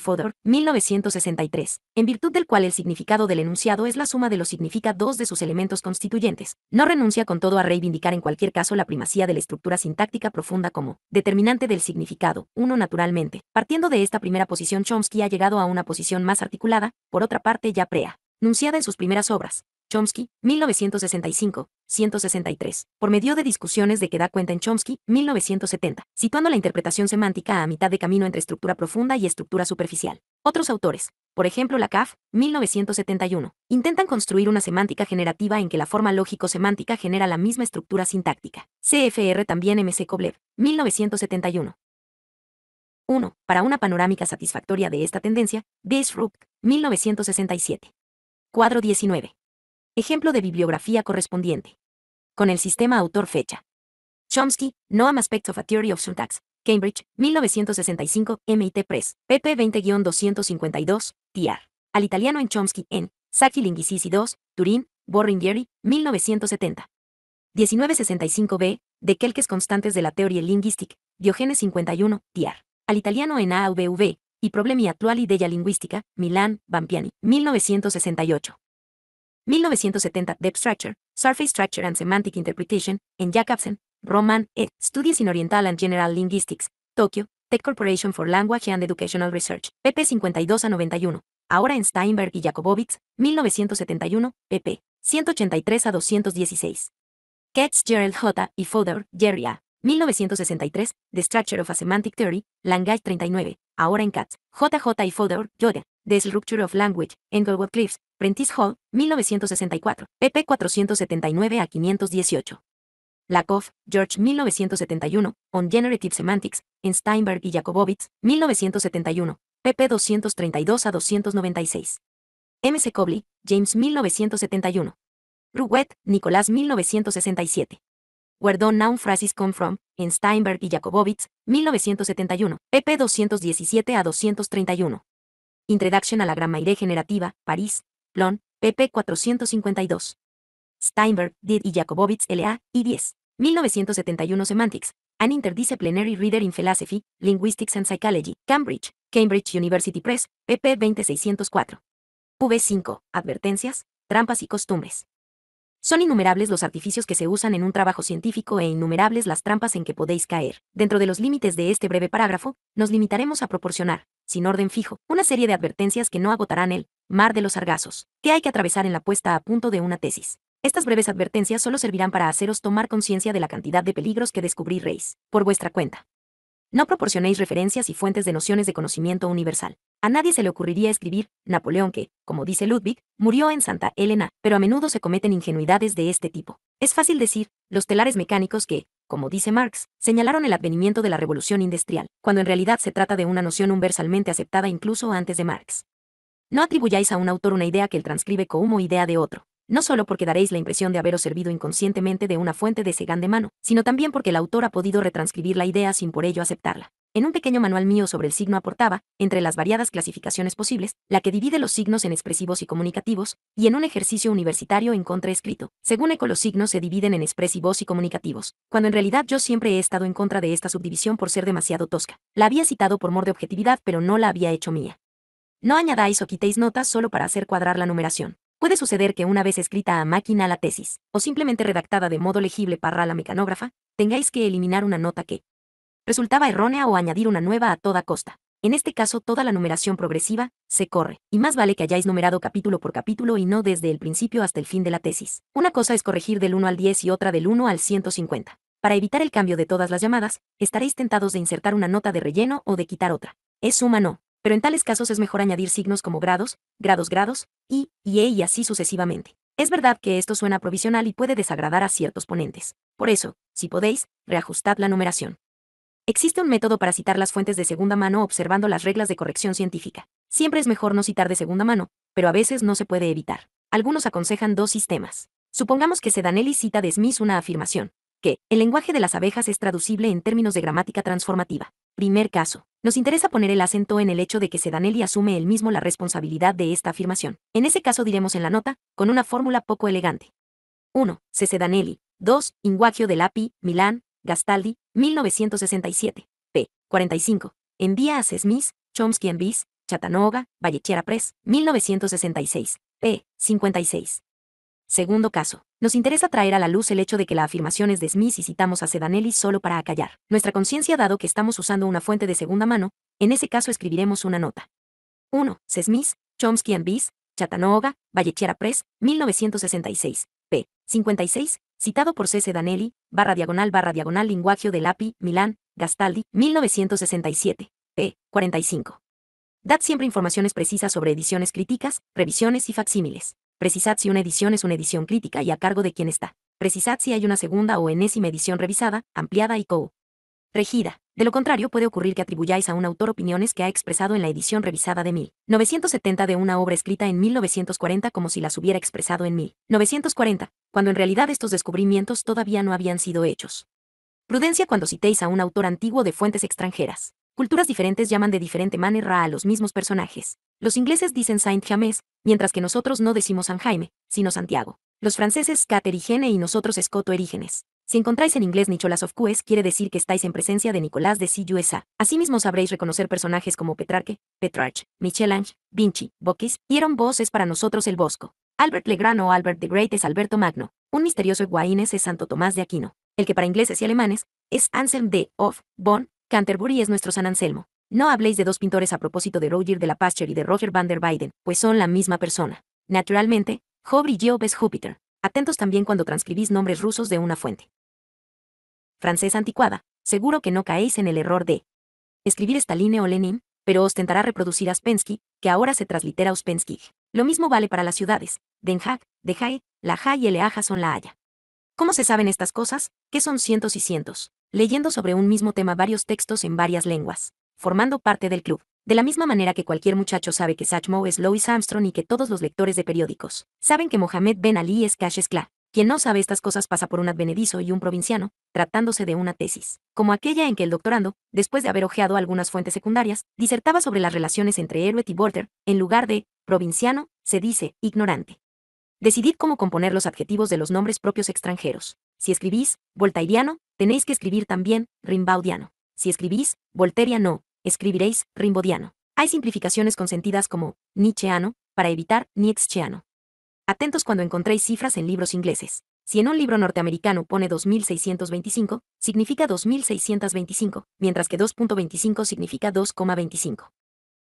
Fodor, 1963, en virtud del cual el significado del enunciado es la suma de los significa dos de sus elementos constituyentes. No renuncia con todo a reivindicar en cualquier caso la primacía de la estructura sintáctica profunda como determinante del significado, uno naturalmente. Partiendo de esta primera posición, Chomsky ha llegado a una posición más articulada, por otra parte ya prea. enunciada en sus primeras obras, Chomsky, 1965, 163, por medio de discusiones de que da cuenta en Chomsky, 1970, situando la interpretación semántica a mitad de camino entre estructura profunda y estructura superficial. Otros autores, por ejemplo Lacaf, 1971, intentan construir una semántica generativa en que la forma lógico-semántica genera la misma estructura sintáctica. CFR también MC Koblev, 1971. 1. Para una panorámica satisfactoria de esta tendencia, D. 1967. Cuadro 19. Ejemplo de bibliografía correspondiente. Con el sistema autor-fecha. Chomsky, Noam Aspects of a Theory of Syntax, Cambridge, 1965, MIT Press, pp 20-252, TR. Al italiano en Chomsky en Sacchi Linguistici 2, Turín, Boringeri, 1970. 1965b, de Quelques constantes de la teoría lingüística, Diogenes 51, TR. Al italiano en AVV, y Problemi attuali della linguistica, Milán, Bampiani, 1968. 1970 Depth Structure, Surface Structure and Semantic Interpretation, en Jacobsen, Roman et. Studies in Oriental and General Linguistics, Tokyo, Tech Corporation for Language and Educational Research, pp. 52 a 91. Ahora en Steinberg y Jakobowitz, 1971, pp. 183 a 216. Katz, Gerald J. y Fodor, Jerry A. 1963, The Structure of a Semantic Theory, Language 39, ahora en Katz, JJ y Fodor, Yoda, The Structure of Language, en Cliffs, Prentice Hall, 1964, pp 479 a 518. Lakoff, George 1971, On Generative Semantics, en Steinberg y Jakobowitz, 1971, pp 232 a 296. M. C. Cobley, James 1971. Rouet, Nicolás 1967. Where do noun phrases come from, en Steinberg y Jakobowitz, 1971, pp 217 a 231. Introduction a la Gran e Generativa, París, Plon, pp. 452. Steinberg, Did y Jakobowitz LA, y 10. 1971 Semantics, An Interdisciplinary Reader in Philosophy, Linguistics and Psychology, Cambridge, Cambridge University Press, pp. 2604. V5. Advertencias, trampas y costumbres. Son innumerables los artificios que se usan en un trabajo científico e innumerables las trampas en que podéis caer. Dentro de los límites de este breve parágrafo, nos limitaremos a proporcionar, sin orden fijo, una serie de advertencias que no agotarán el Mar de los Sargazos, que hay que atravesar en la puesta a punto de una tesis. Estas breves advertencias solo servirán para haceros tomar conciencia de la cantidad de peligros que Reis, por vuestra cuenta. No proporcionéis referencias y fuentes de nociones de conocimiento universal. A nadie se le ocurriría escribir, Napoleón que, como dice Ludwig, murió en Santa Elena, pero a menudo se cometen ingenuidades de este tipo. Es fácil decir, los telares mecánicos que, como dice Marx, señalaron el advenimiento de la revolución industrial, cuando en realidad se trata de una noción universalmente aceptada incluso antes de Marx. No atribuyáis a un autor una idea que él transcribe como idea de otro, no solo porque daréis la impresión de haberos servido inconscientemente de una fuente de segán de mano, sino también porque el autor ha podido retranscribir la idea sin por ello aceptarla. En un pequeño manual mío sobre el signo aportaba, entre las variadas clasificaciones posibles, la que divide los signos en expresivos y comunicativos, y en un ejercicio universitario en contra escrito. Según ECO, los signos se dividen en expresivos y comunicativos, cuando en realidad yo siempre he estado en contra de esta subdivisión por ser demasiado tosca. La había citado por mor de objetividad, pero no la había hecho mía. No añadáis o quitéis notas solo para hacer cuadrar la numeración. Puede suceder que una vez escrita a máquina la tesis, o simplemente redactada de modo legible para la mecanógrafa, tengáis que eliminar una nota que resultaba errónea o añadir una nueva a toda costa. En este caso, toda la numeración progresiva se corre, y más vale que hayáis numerado capítulo por capítulo y no desde el principio hasta el fin de la tesis. Una cosa es corregir del 1 al 10 y otra del 1 al 150. Para evitar el cambio de todas las llamadas, estaréis tentados de insertar una nota de relleno o de quitar otra. Es suma no pero en tales casos es mejor añadir signos como grados, grados grados, y, y e y así sucesivamente. Es verdad que esto suena provisional y puede desagradar a ciertos ponentes. Por eso, si podéis, reajustad la numeración. Existe un método para citar las fuentes de segunda mano observando las reglas de corrección científica. Siempre es mejor no citar de segunda mano, pero a veces no se puede evitar. Algunos aconsejan dos sistemas. Supongamos que Sedanelli cita de Smith una afirmación, que el lenguaje de las abejas es traducible en términos de gramática transformativa. Primer caso. Nos interesa poner el acento en el hecho de que Sedanelli asume él mismo la responsabilidad de esta afirmación. En ese caso diremos en la nota, con una fórmula poco elegante. 1. C. Sedanelli. 2. Inguagio del API, Milán, Gastaldi, 1967. p. 45. Envía a C. Smith, Chomsky en Bis, Chattanooga, Vallechera Press, 1966. p. 56. Segundo caso. Nos interesa traer a la luz el hecho de que la afirmación es de Smith y citamos a Sedanelli solo para acallar nuestra conciencia dado que estamos usando una fuente de segunda mano, en ese caso escribiremos una nota. 1. C. Smith, Chomsky and Bees, Chattanooga, Vallechera Press, 1966, p. 56, citado por C. Sedanelli, barra diagonal barra diagonal Linguaggio del API, Milán, Gastaldi, 1967, p. 45. Dad siempre informaciones precisas sobre ediciones críticas, revisiones y facsímiles. Precisad si una edición es una edición crítica y a cargo de quien está. Precisad si hay una segunda o enésima edición revisada, ampliada y co. Regida. De lo contrario, puede ocurrir que atribuyáis a un autor opiniones que ha expresado en la edición revisada de 1970 de una obra escrita en 1940 como si las hubiera expresado en 1940, cuando en realidad estos descubrimientos todavía no habían sido hechos. Prudencia cuando citéis a un autor antiguo de fuentes extranjeras. Culturas diferentes llaman de diferente manera a los mismos personajes. Los ingleses dicen Saint James, mientras que nosotros no decimos San Jaime, sino Santiago. Los franceses Caterigene y nosotros Scoto erigenes. Si encontráis en inglés Nicholas of Cues quiere decir que estáis en presencia de Nicolás de Silluesa. Asimismo sabréis reconocer personajes como Petrarque, Petrarch, Michelangelo, Vinci, Bocchis, y Aaron es para nosotros el Bosco. Albert Legrand o Albert the Great es Alberto Magno. Un misterioso Higuaínes es Santo Tomás de Aquino. El que para ingleses y alemanes es Anselm de Of Bonn Canterbury es nuestro San Anselmo. No habléis de dos pintores a propósito de Roger de la Pasture y de Roger van der Weyden, pues son la misma persona. Naturalmente, Job y Job es Júpiter. Atentos también cuando transcribís nombres rusos de una fuente. Francés anticuada, seguro que no caéis en el error de escribir Staline o Lenin, pero os tentará reproducir a Spensky, que ahora se translitera Spensky. Lo mismo vale para las ciudades, Den Haag, De La y Eleaja son La Haya. ¿Cómo se saben estas cosas? ¿Qué son cientos y cientos leyendo sobre un mismo tema varios textos en varias lenguas, formando parte del club. De la misma manera que cualquier muchacho sabe que Satchmo es Louis Armstrong y que todos los lectores de periódicos saben que Mohamed Ben Ali es Cash Quien no sabe estas cosas pasa por un advenedizo y un provinciano, tratándose de una tesis, como aquella en que el doctorando, después de haber ojeado algunas fuentes secundarias, disertaba sobre las relaciones entre Herbert y Border, en lugar de provinciano, se dice ignorante. Decidid cómo componer los adjetivos de los nombres propios extranjeros. Si escribís voltairiano, tenéis que escribir también rimbaudiano. Si escribís volteriano, escribiréis Rimbaudiano. Hay simplificaciones consentidas como nietzscheano para evitar nietzscheano. Atentos cuando encontréis cifras en libros ingleses. Si en un libro norteamericano pone 2625, significa 2625, mientras que 2.25 significa 2,25.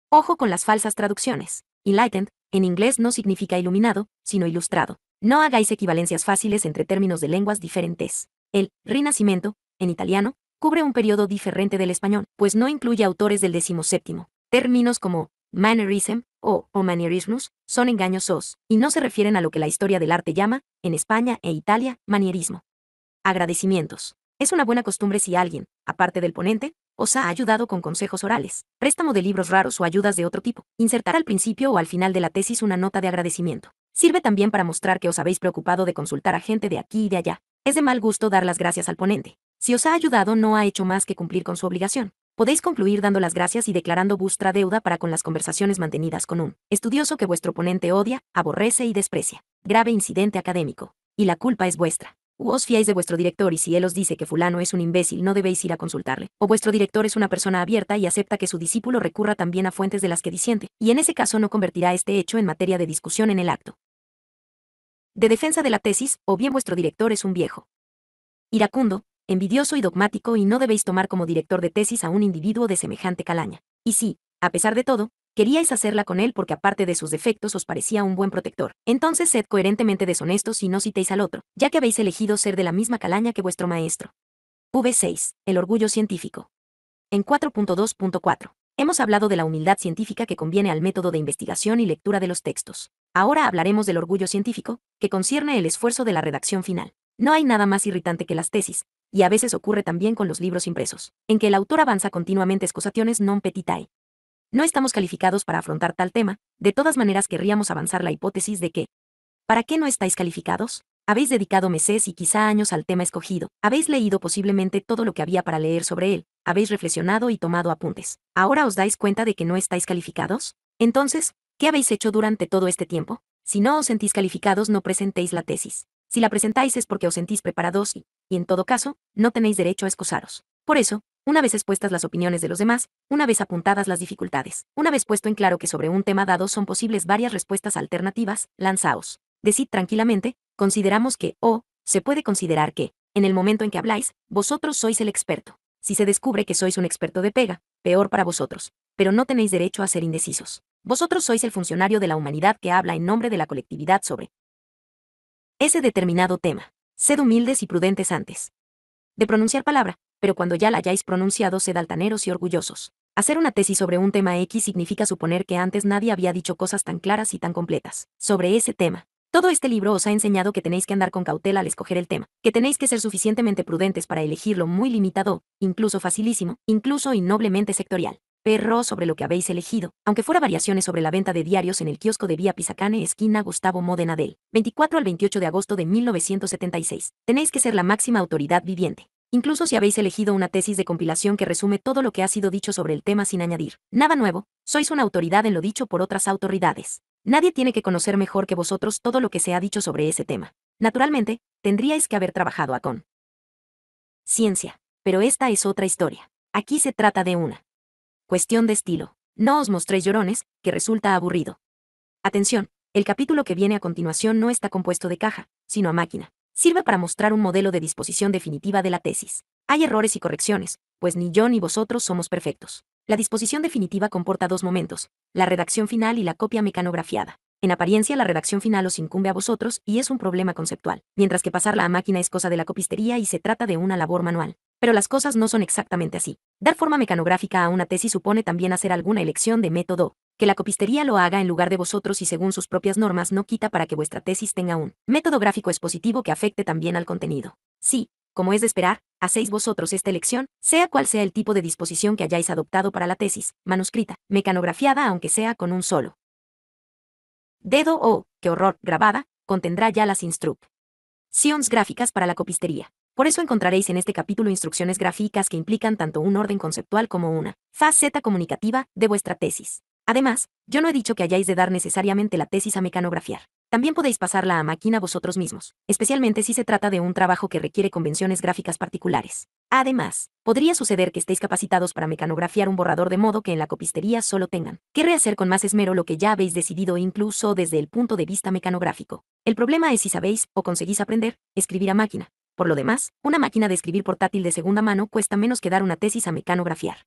Ojo con las falsas traducciones. Enlightened, en inglés no significa iluminado, sino ilustrado. No hagáis equivalencias fáciles entre términos de lenguas diferentes. El Rinacimiento, en italiano, cubre un periodo diferente del español, pues no incluye autores del XVII. Términos como mannerism o, o manierismus son engañosos y no se refieren a lo que la historia del arte llama, en España e Italia, manierismo. Agradecimientos. Es una buena costumbre si alguien, aparte del ponente, os ha ayudado con consejos orales, préstamo de libros raros o ayudas de otro tipo. Insertar al principio o al final de la tesis una nota de agradecimiento sirve también para mostrar que os habéis preocupado de consultar a gente de aquí y de allá. Es de mal gusto dar las gracias al ponente. Si os ha ayudado no ha hecho más que cumplir con su obligación. Podéis concluir dando las gracias y declarando vuestra deuda para con las conversaciones mantenidas con un estudioso que vuestro ponente odia, aborrece y desprecia. Grave incidente académico. Y la culpa es vuestra. O os fiáis de vuestro director y si él os dice que fulano es un imbécil no debéis ir a consultarle. O vuestro director es una persona abierta y acepta que su discípulo recurra también a fuentes de las que disiente, y en ese caso no convertirá este hecho en materia de discusión en el acto de defensa de la tesis, o bien vuestro director es un viejo. Iracundo, envidioso y dogmático y no debéis tomar como director de tesis a un individuo de semejante calaña. Y sí, a pesar de todo, queríais hacerla con él porque aparte de sus defectos os parecía un buen protector. Entonces sed coherentemente deshonestos y no citéis al otro, ya que habéis elegido ser de la misma calaña que vuestro maestro. V6. El orgullo científico. En 4.2.4. Hemos hablado de la humildad científica que conviene al método de investigación y lectura de los textos. Ahora hablaremos del orgullo científico, que concierne el esfuerzo de la redacción final. No hay nada más irritante que las tesis, y a veces ocurre también con los libros impresos, en que el autor avanza continuamente excusaciones non petitae. No estamos calificados para afrontar tal tema, de todas maneras querríamos avanzar la hipótesis de que ¿Para qué no estáis calificados? Habéis dedicado meses y quizá años al tema escogido, habéis leído posiblemente todo lo que había para leer sobre él, habéis reflexionado y tomado apuntes. ¿Ahora os dais cuenta de que no estáis calificados? Entonces, ¿Qué habéis hecho durante todo este tiempo? Si no os sentís calificados, no presentéis la tesis. Si la presentáis es porque os sentís preparados y, en todo caso, no tenéis derecho a excusaros. Por eso, una vez expuestas las opiniones de los demás, una vez apuntadas las dificultades, una vez puesto en claro que sobre un tema dado son posibles varias respuestas alternativas, lanzaos. Decid tranquilamente, consideramos que, o, se puede considerar que, en el momento en que habláis, vosotros sois el experto. Si se descubre que sois un experto de pega, peor para vosotros, pero no tenéis derecho a ser indecisos. Vosotros sois el funcionario de la humanidad que habla en nombre de la colectividad sobre ese determinado tema. Sed humildes y prudentes antes de pronunciar palabra, pero cuando ya la hayáis pronunciado, sed altaneros y orgullosos. Hacer una tesis sobre un tema X significa suponer que antes nadie había dicho cosas tan claras y tan completas sobre ese tema. Todo este libro os ha enseñado que tenéis que andar con cautela al escoger el tema, que tenéis que ser suficientemente prudentes para elegirlo muy limitado, incluso facilísimo, incluso innoblemente sectorial perro sobre lo que habéis elegido, aunque fuera variaciones sobre la venta de diarios en el kiosco de Vía Pisacane esquina Gustavo Modena del 24 al 28 de agosto de 1976. Tenéis que ser la máxima autoridad viviente. Incluso si habéis elegido una tesis de compilación que resume todo lo que ha sido dicho sobre el tema sin añadir nada nuevo, sois una autoridad en lo dicho por otras autoridades. Nadie tiene que conocer mejor que vosotros todo lo que se ha dicho sobre ese tema. Naturalmente, tendríais que haber trabajado a con ciencia, pero esta es otra historia. Aquí se trata de una Cuestión de estilo. No os mostréis llorones, que resulta aburrido. Atención, el capítulo que viene a continuación no está compuesto de caja, sino a máquina. Sirve para mostrar un modelo de disposición definitiva de la tesis. Hay errores y correcciones, pues ni yo ni vosotros somos perfectos. La disposición definitiva comporta dos momentos, la redacción final y la copia mecanografiada. En apariencia la redacción final os incumbe a vosotros y es un problema conceptual, mientras que pasarla a máquina es cosa de la copistería y se trata de una labor manual. Pero las cosas no son exactamente así. Dar forma mecanográfica a una tesis supone también hacer alguna elección de método. Que la copistería lo haga en lugar de vosotros y según sus propias normas no quita para que vuestra tesis tenga un método gráfico expositivo que afecte también al contenido. Sí, como es de esperar, hacéis vosotros esta elección, sea cual sea el tipo de disposición que hayáis adoptado para la tesis, manuscrita, mecanografiada aunque sea con un solo Dedo o, qué horror, grabada, contendrá ya las instrucciones gráficas para la copistería. Por eso encontraréis en este capítulo instrucciones gráficas que implican tanto un orden conceptual como una faceta comunicativa de vuestra tesis. Además, yo no he dicho que hayáis de dar necesariamente la tesis a mecanografiar. También podéis pasarla a máquina vosotros mismos, especialmente si se trata de un trabajo que requiere convenciones gráficas particulares. Además, podría suceder que estéis capacitados para mecanografiar un borrador de modo que en la copistería solo tengan que rehacer con más esmero lo que ya habéis decidido incluso desde el punto de vista mecanográfico. El problema es si sabéis o conseguís aprender, escribir a máquina. Por lo demás, una máquina de escribir portátil de segunda mano cuesta menos que dar una tesis a mecanografiar.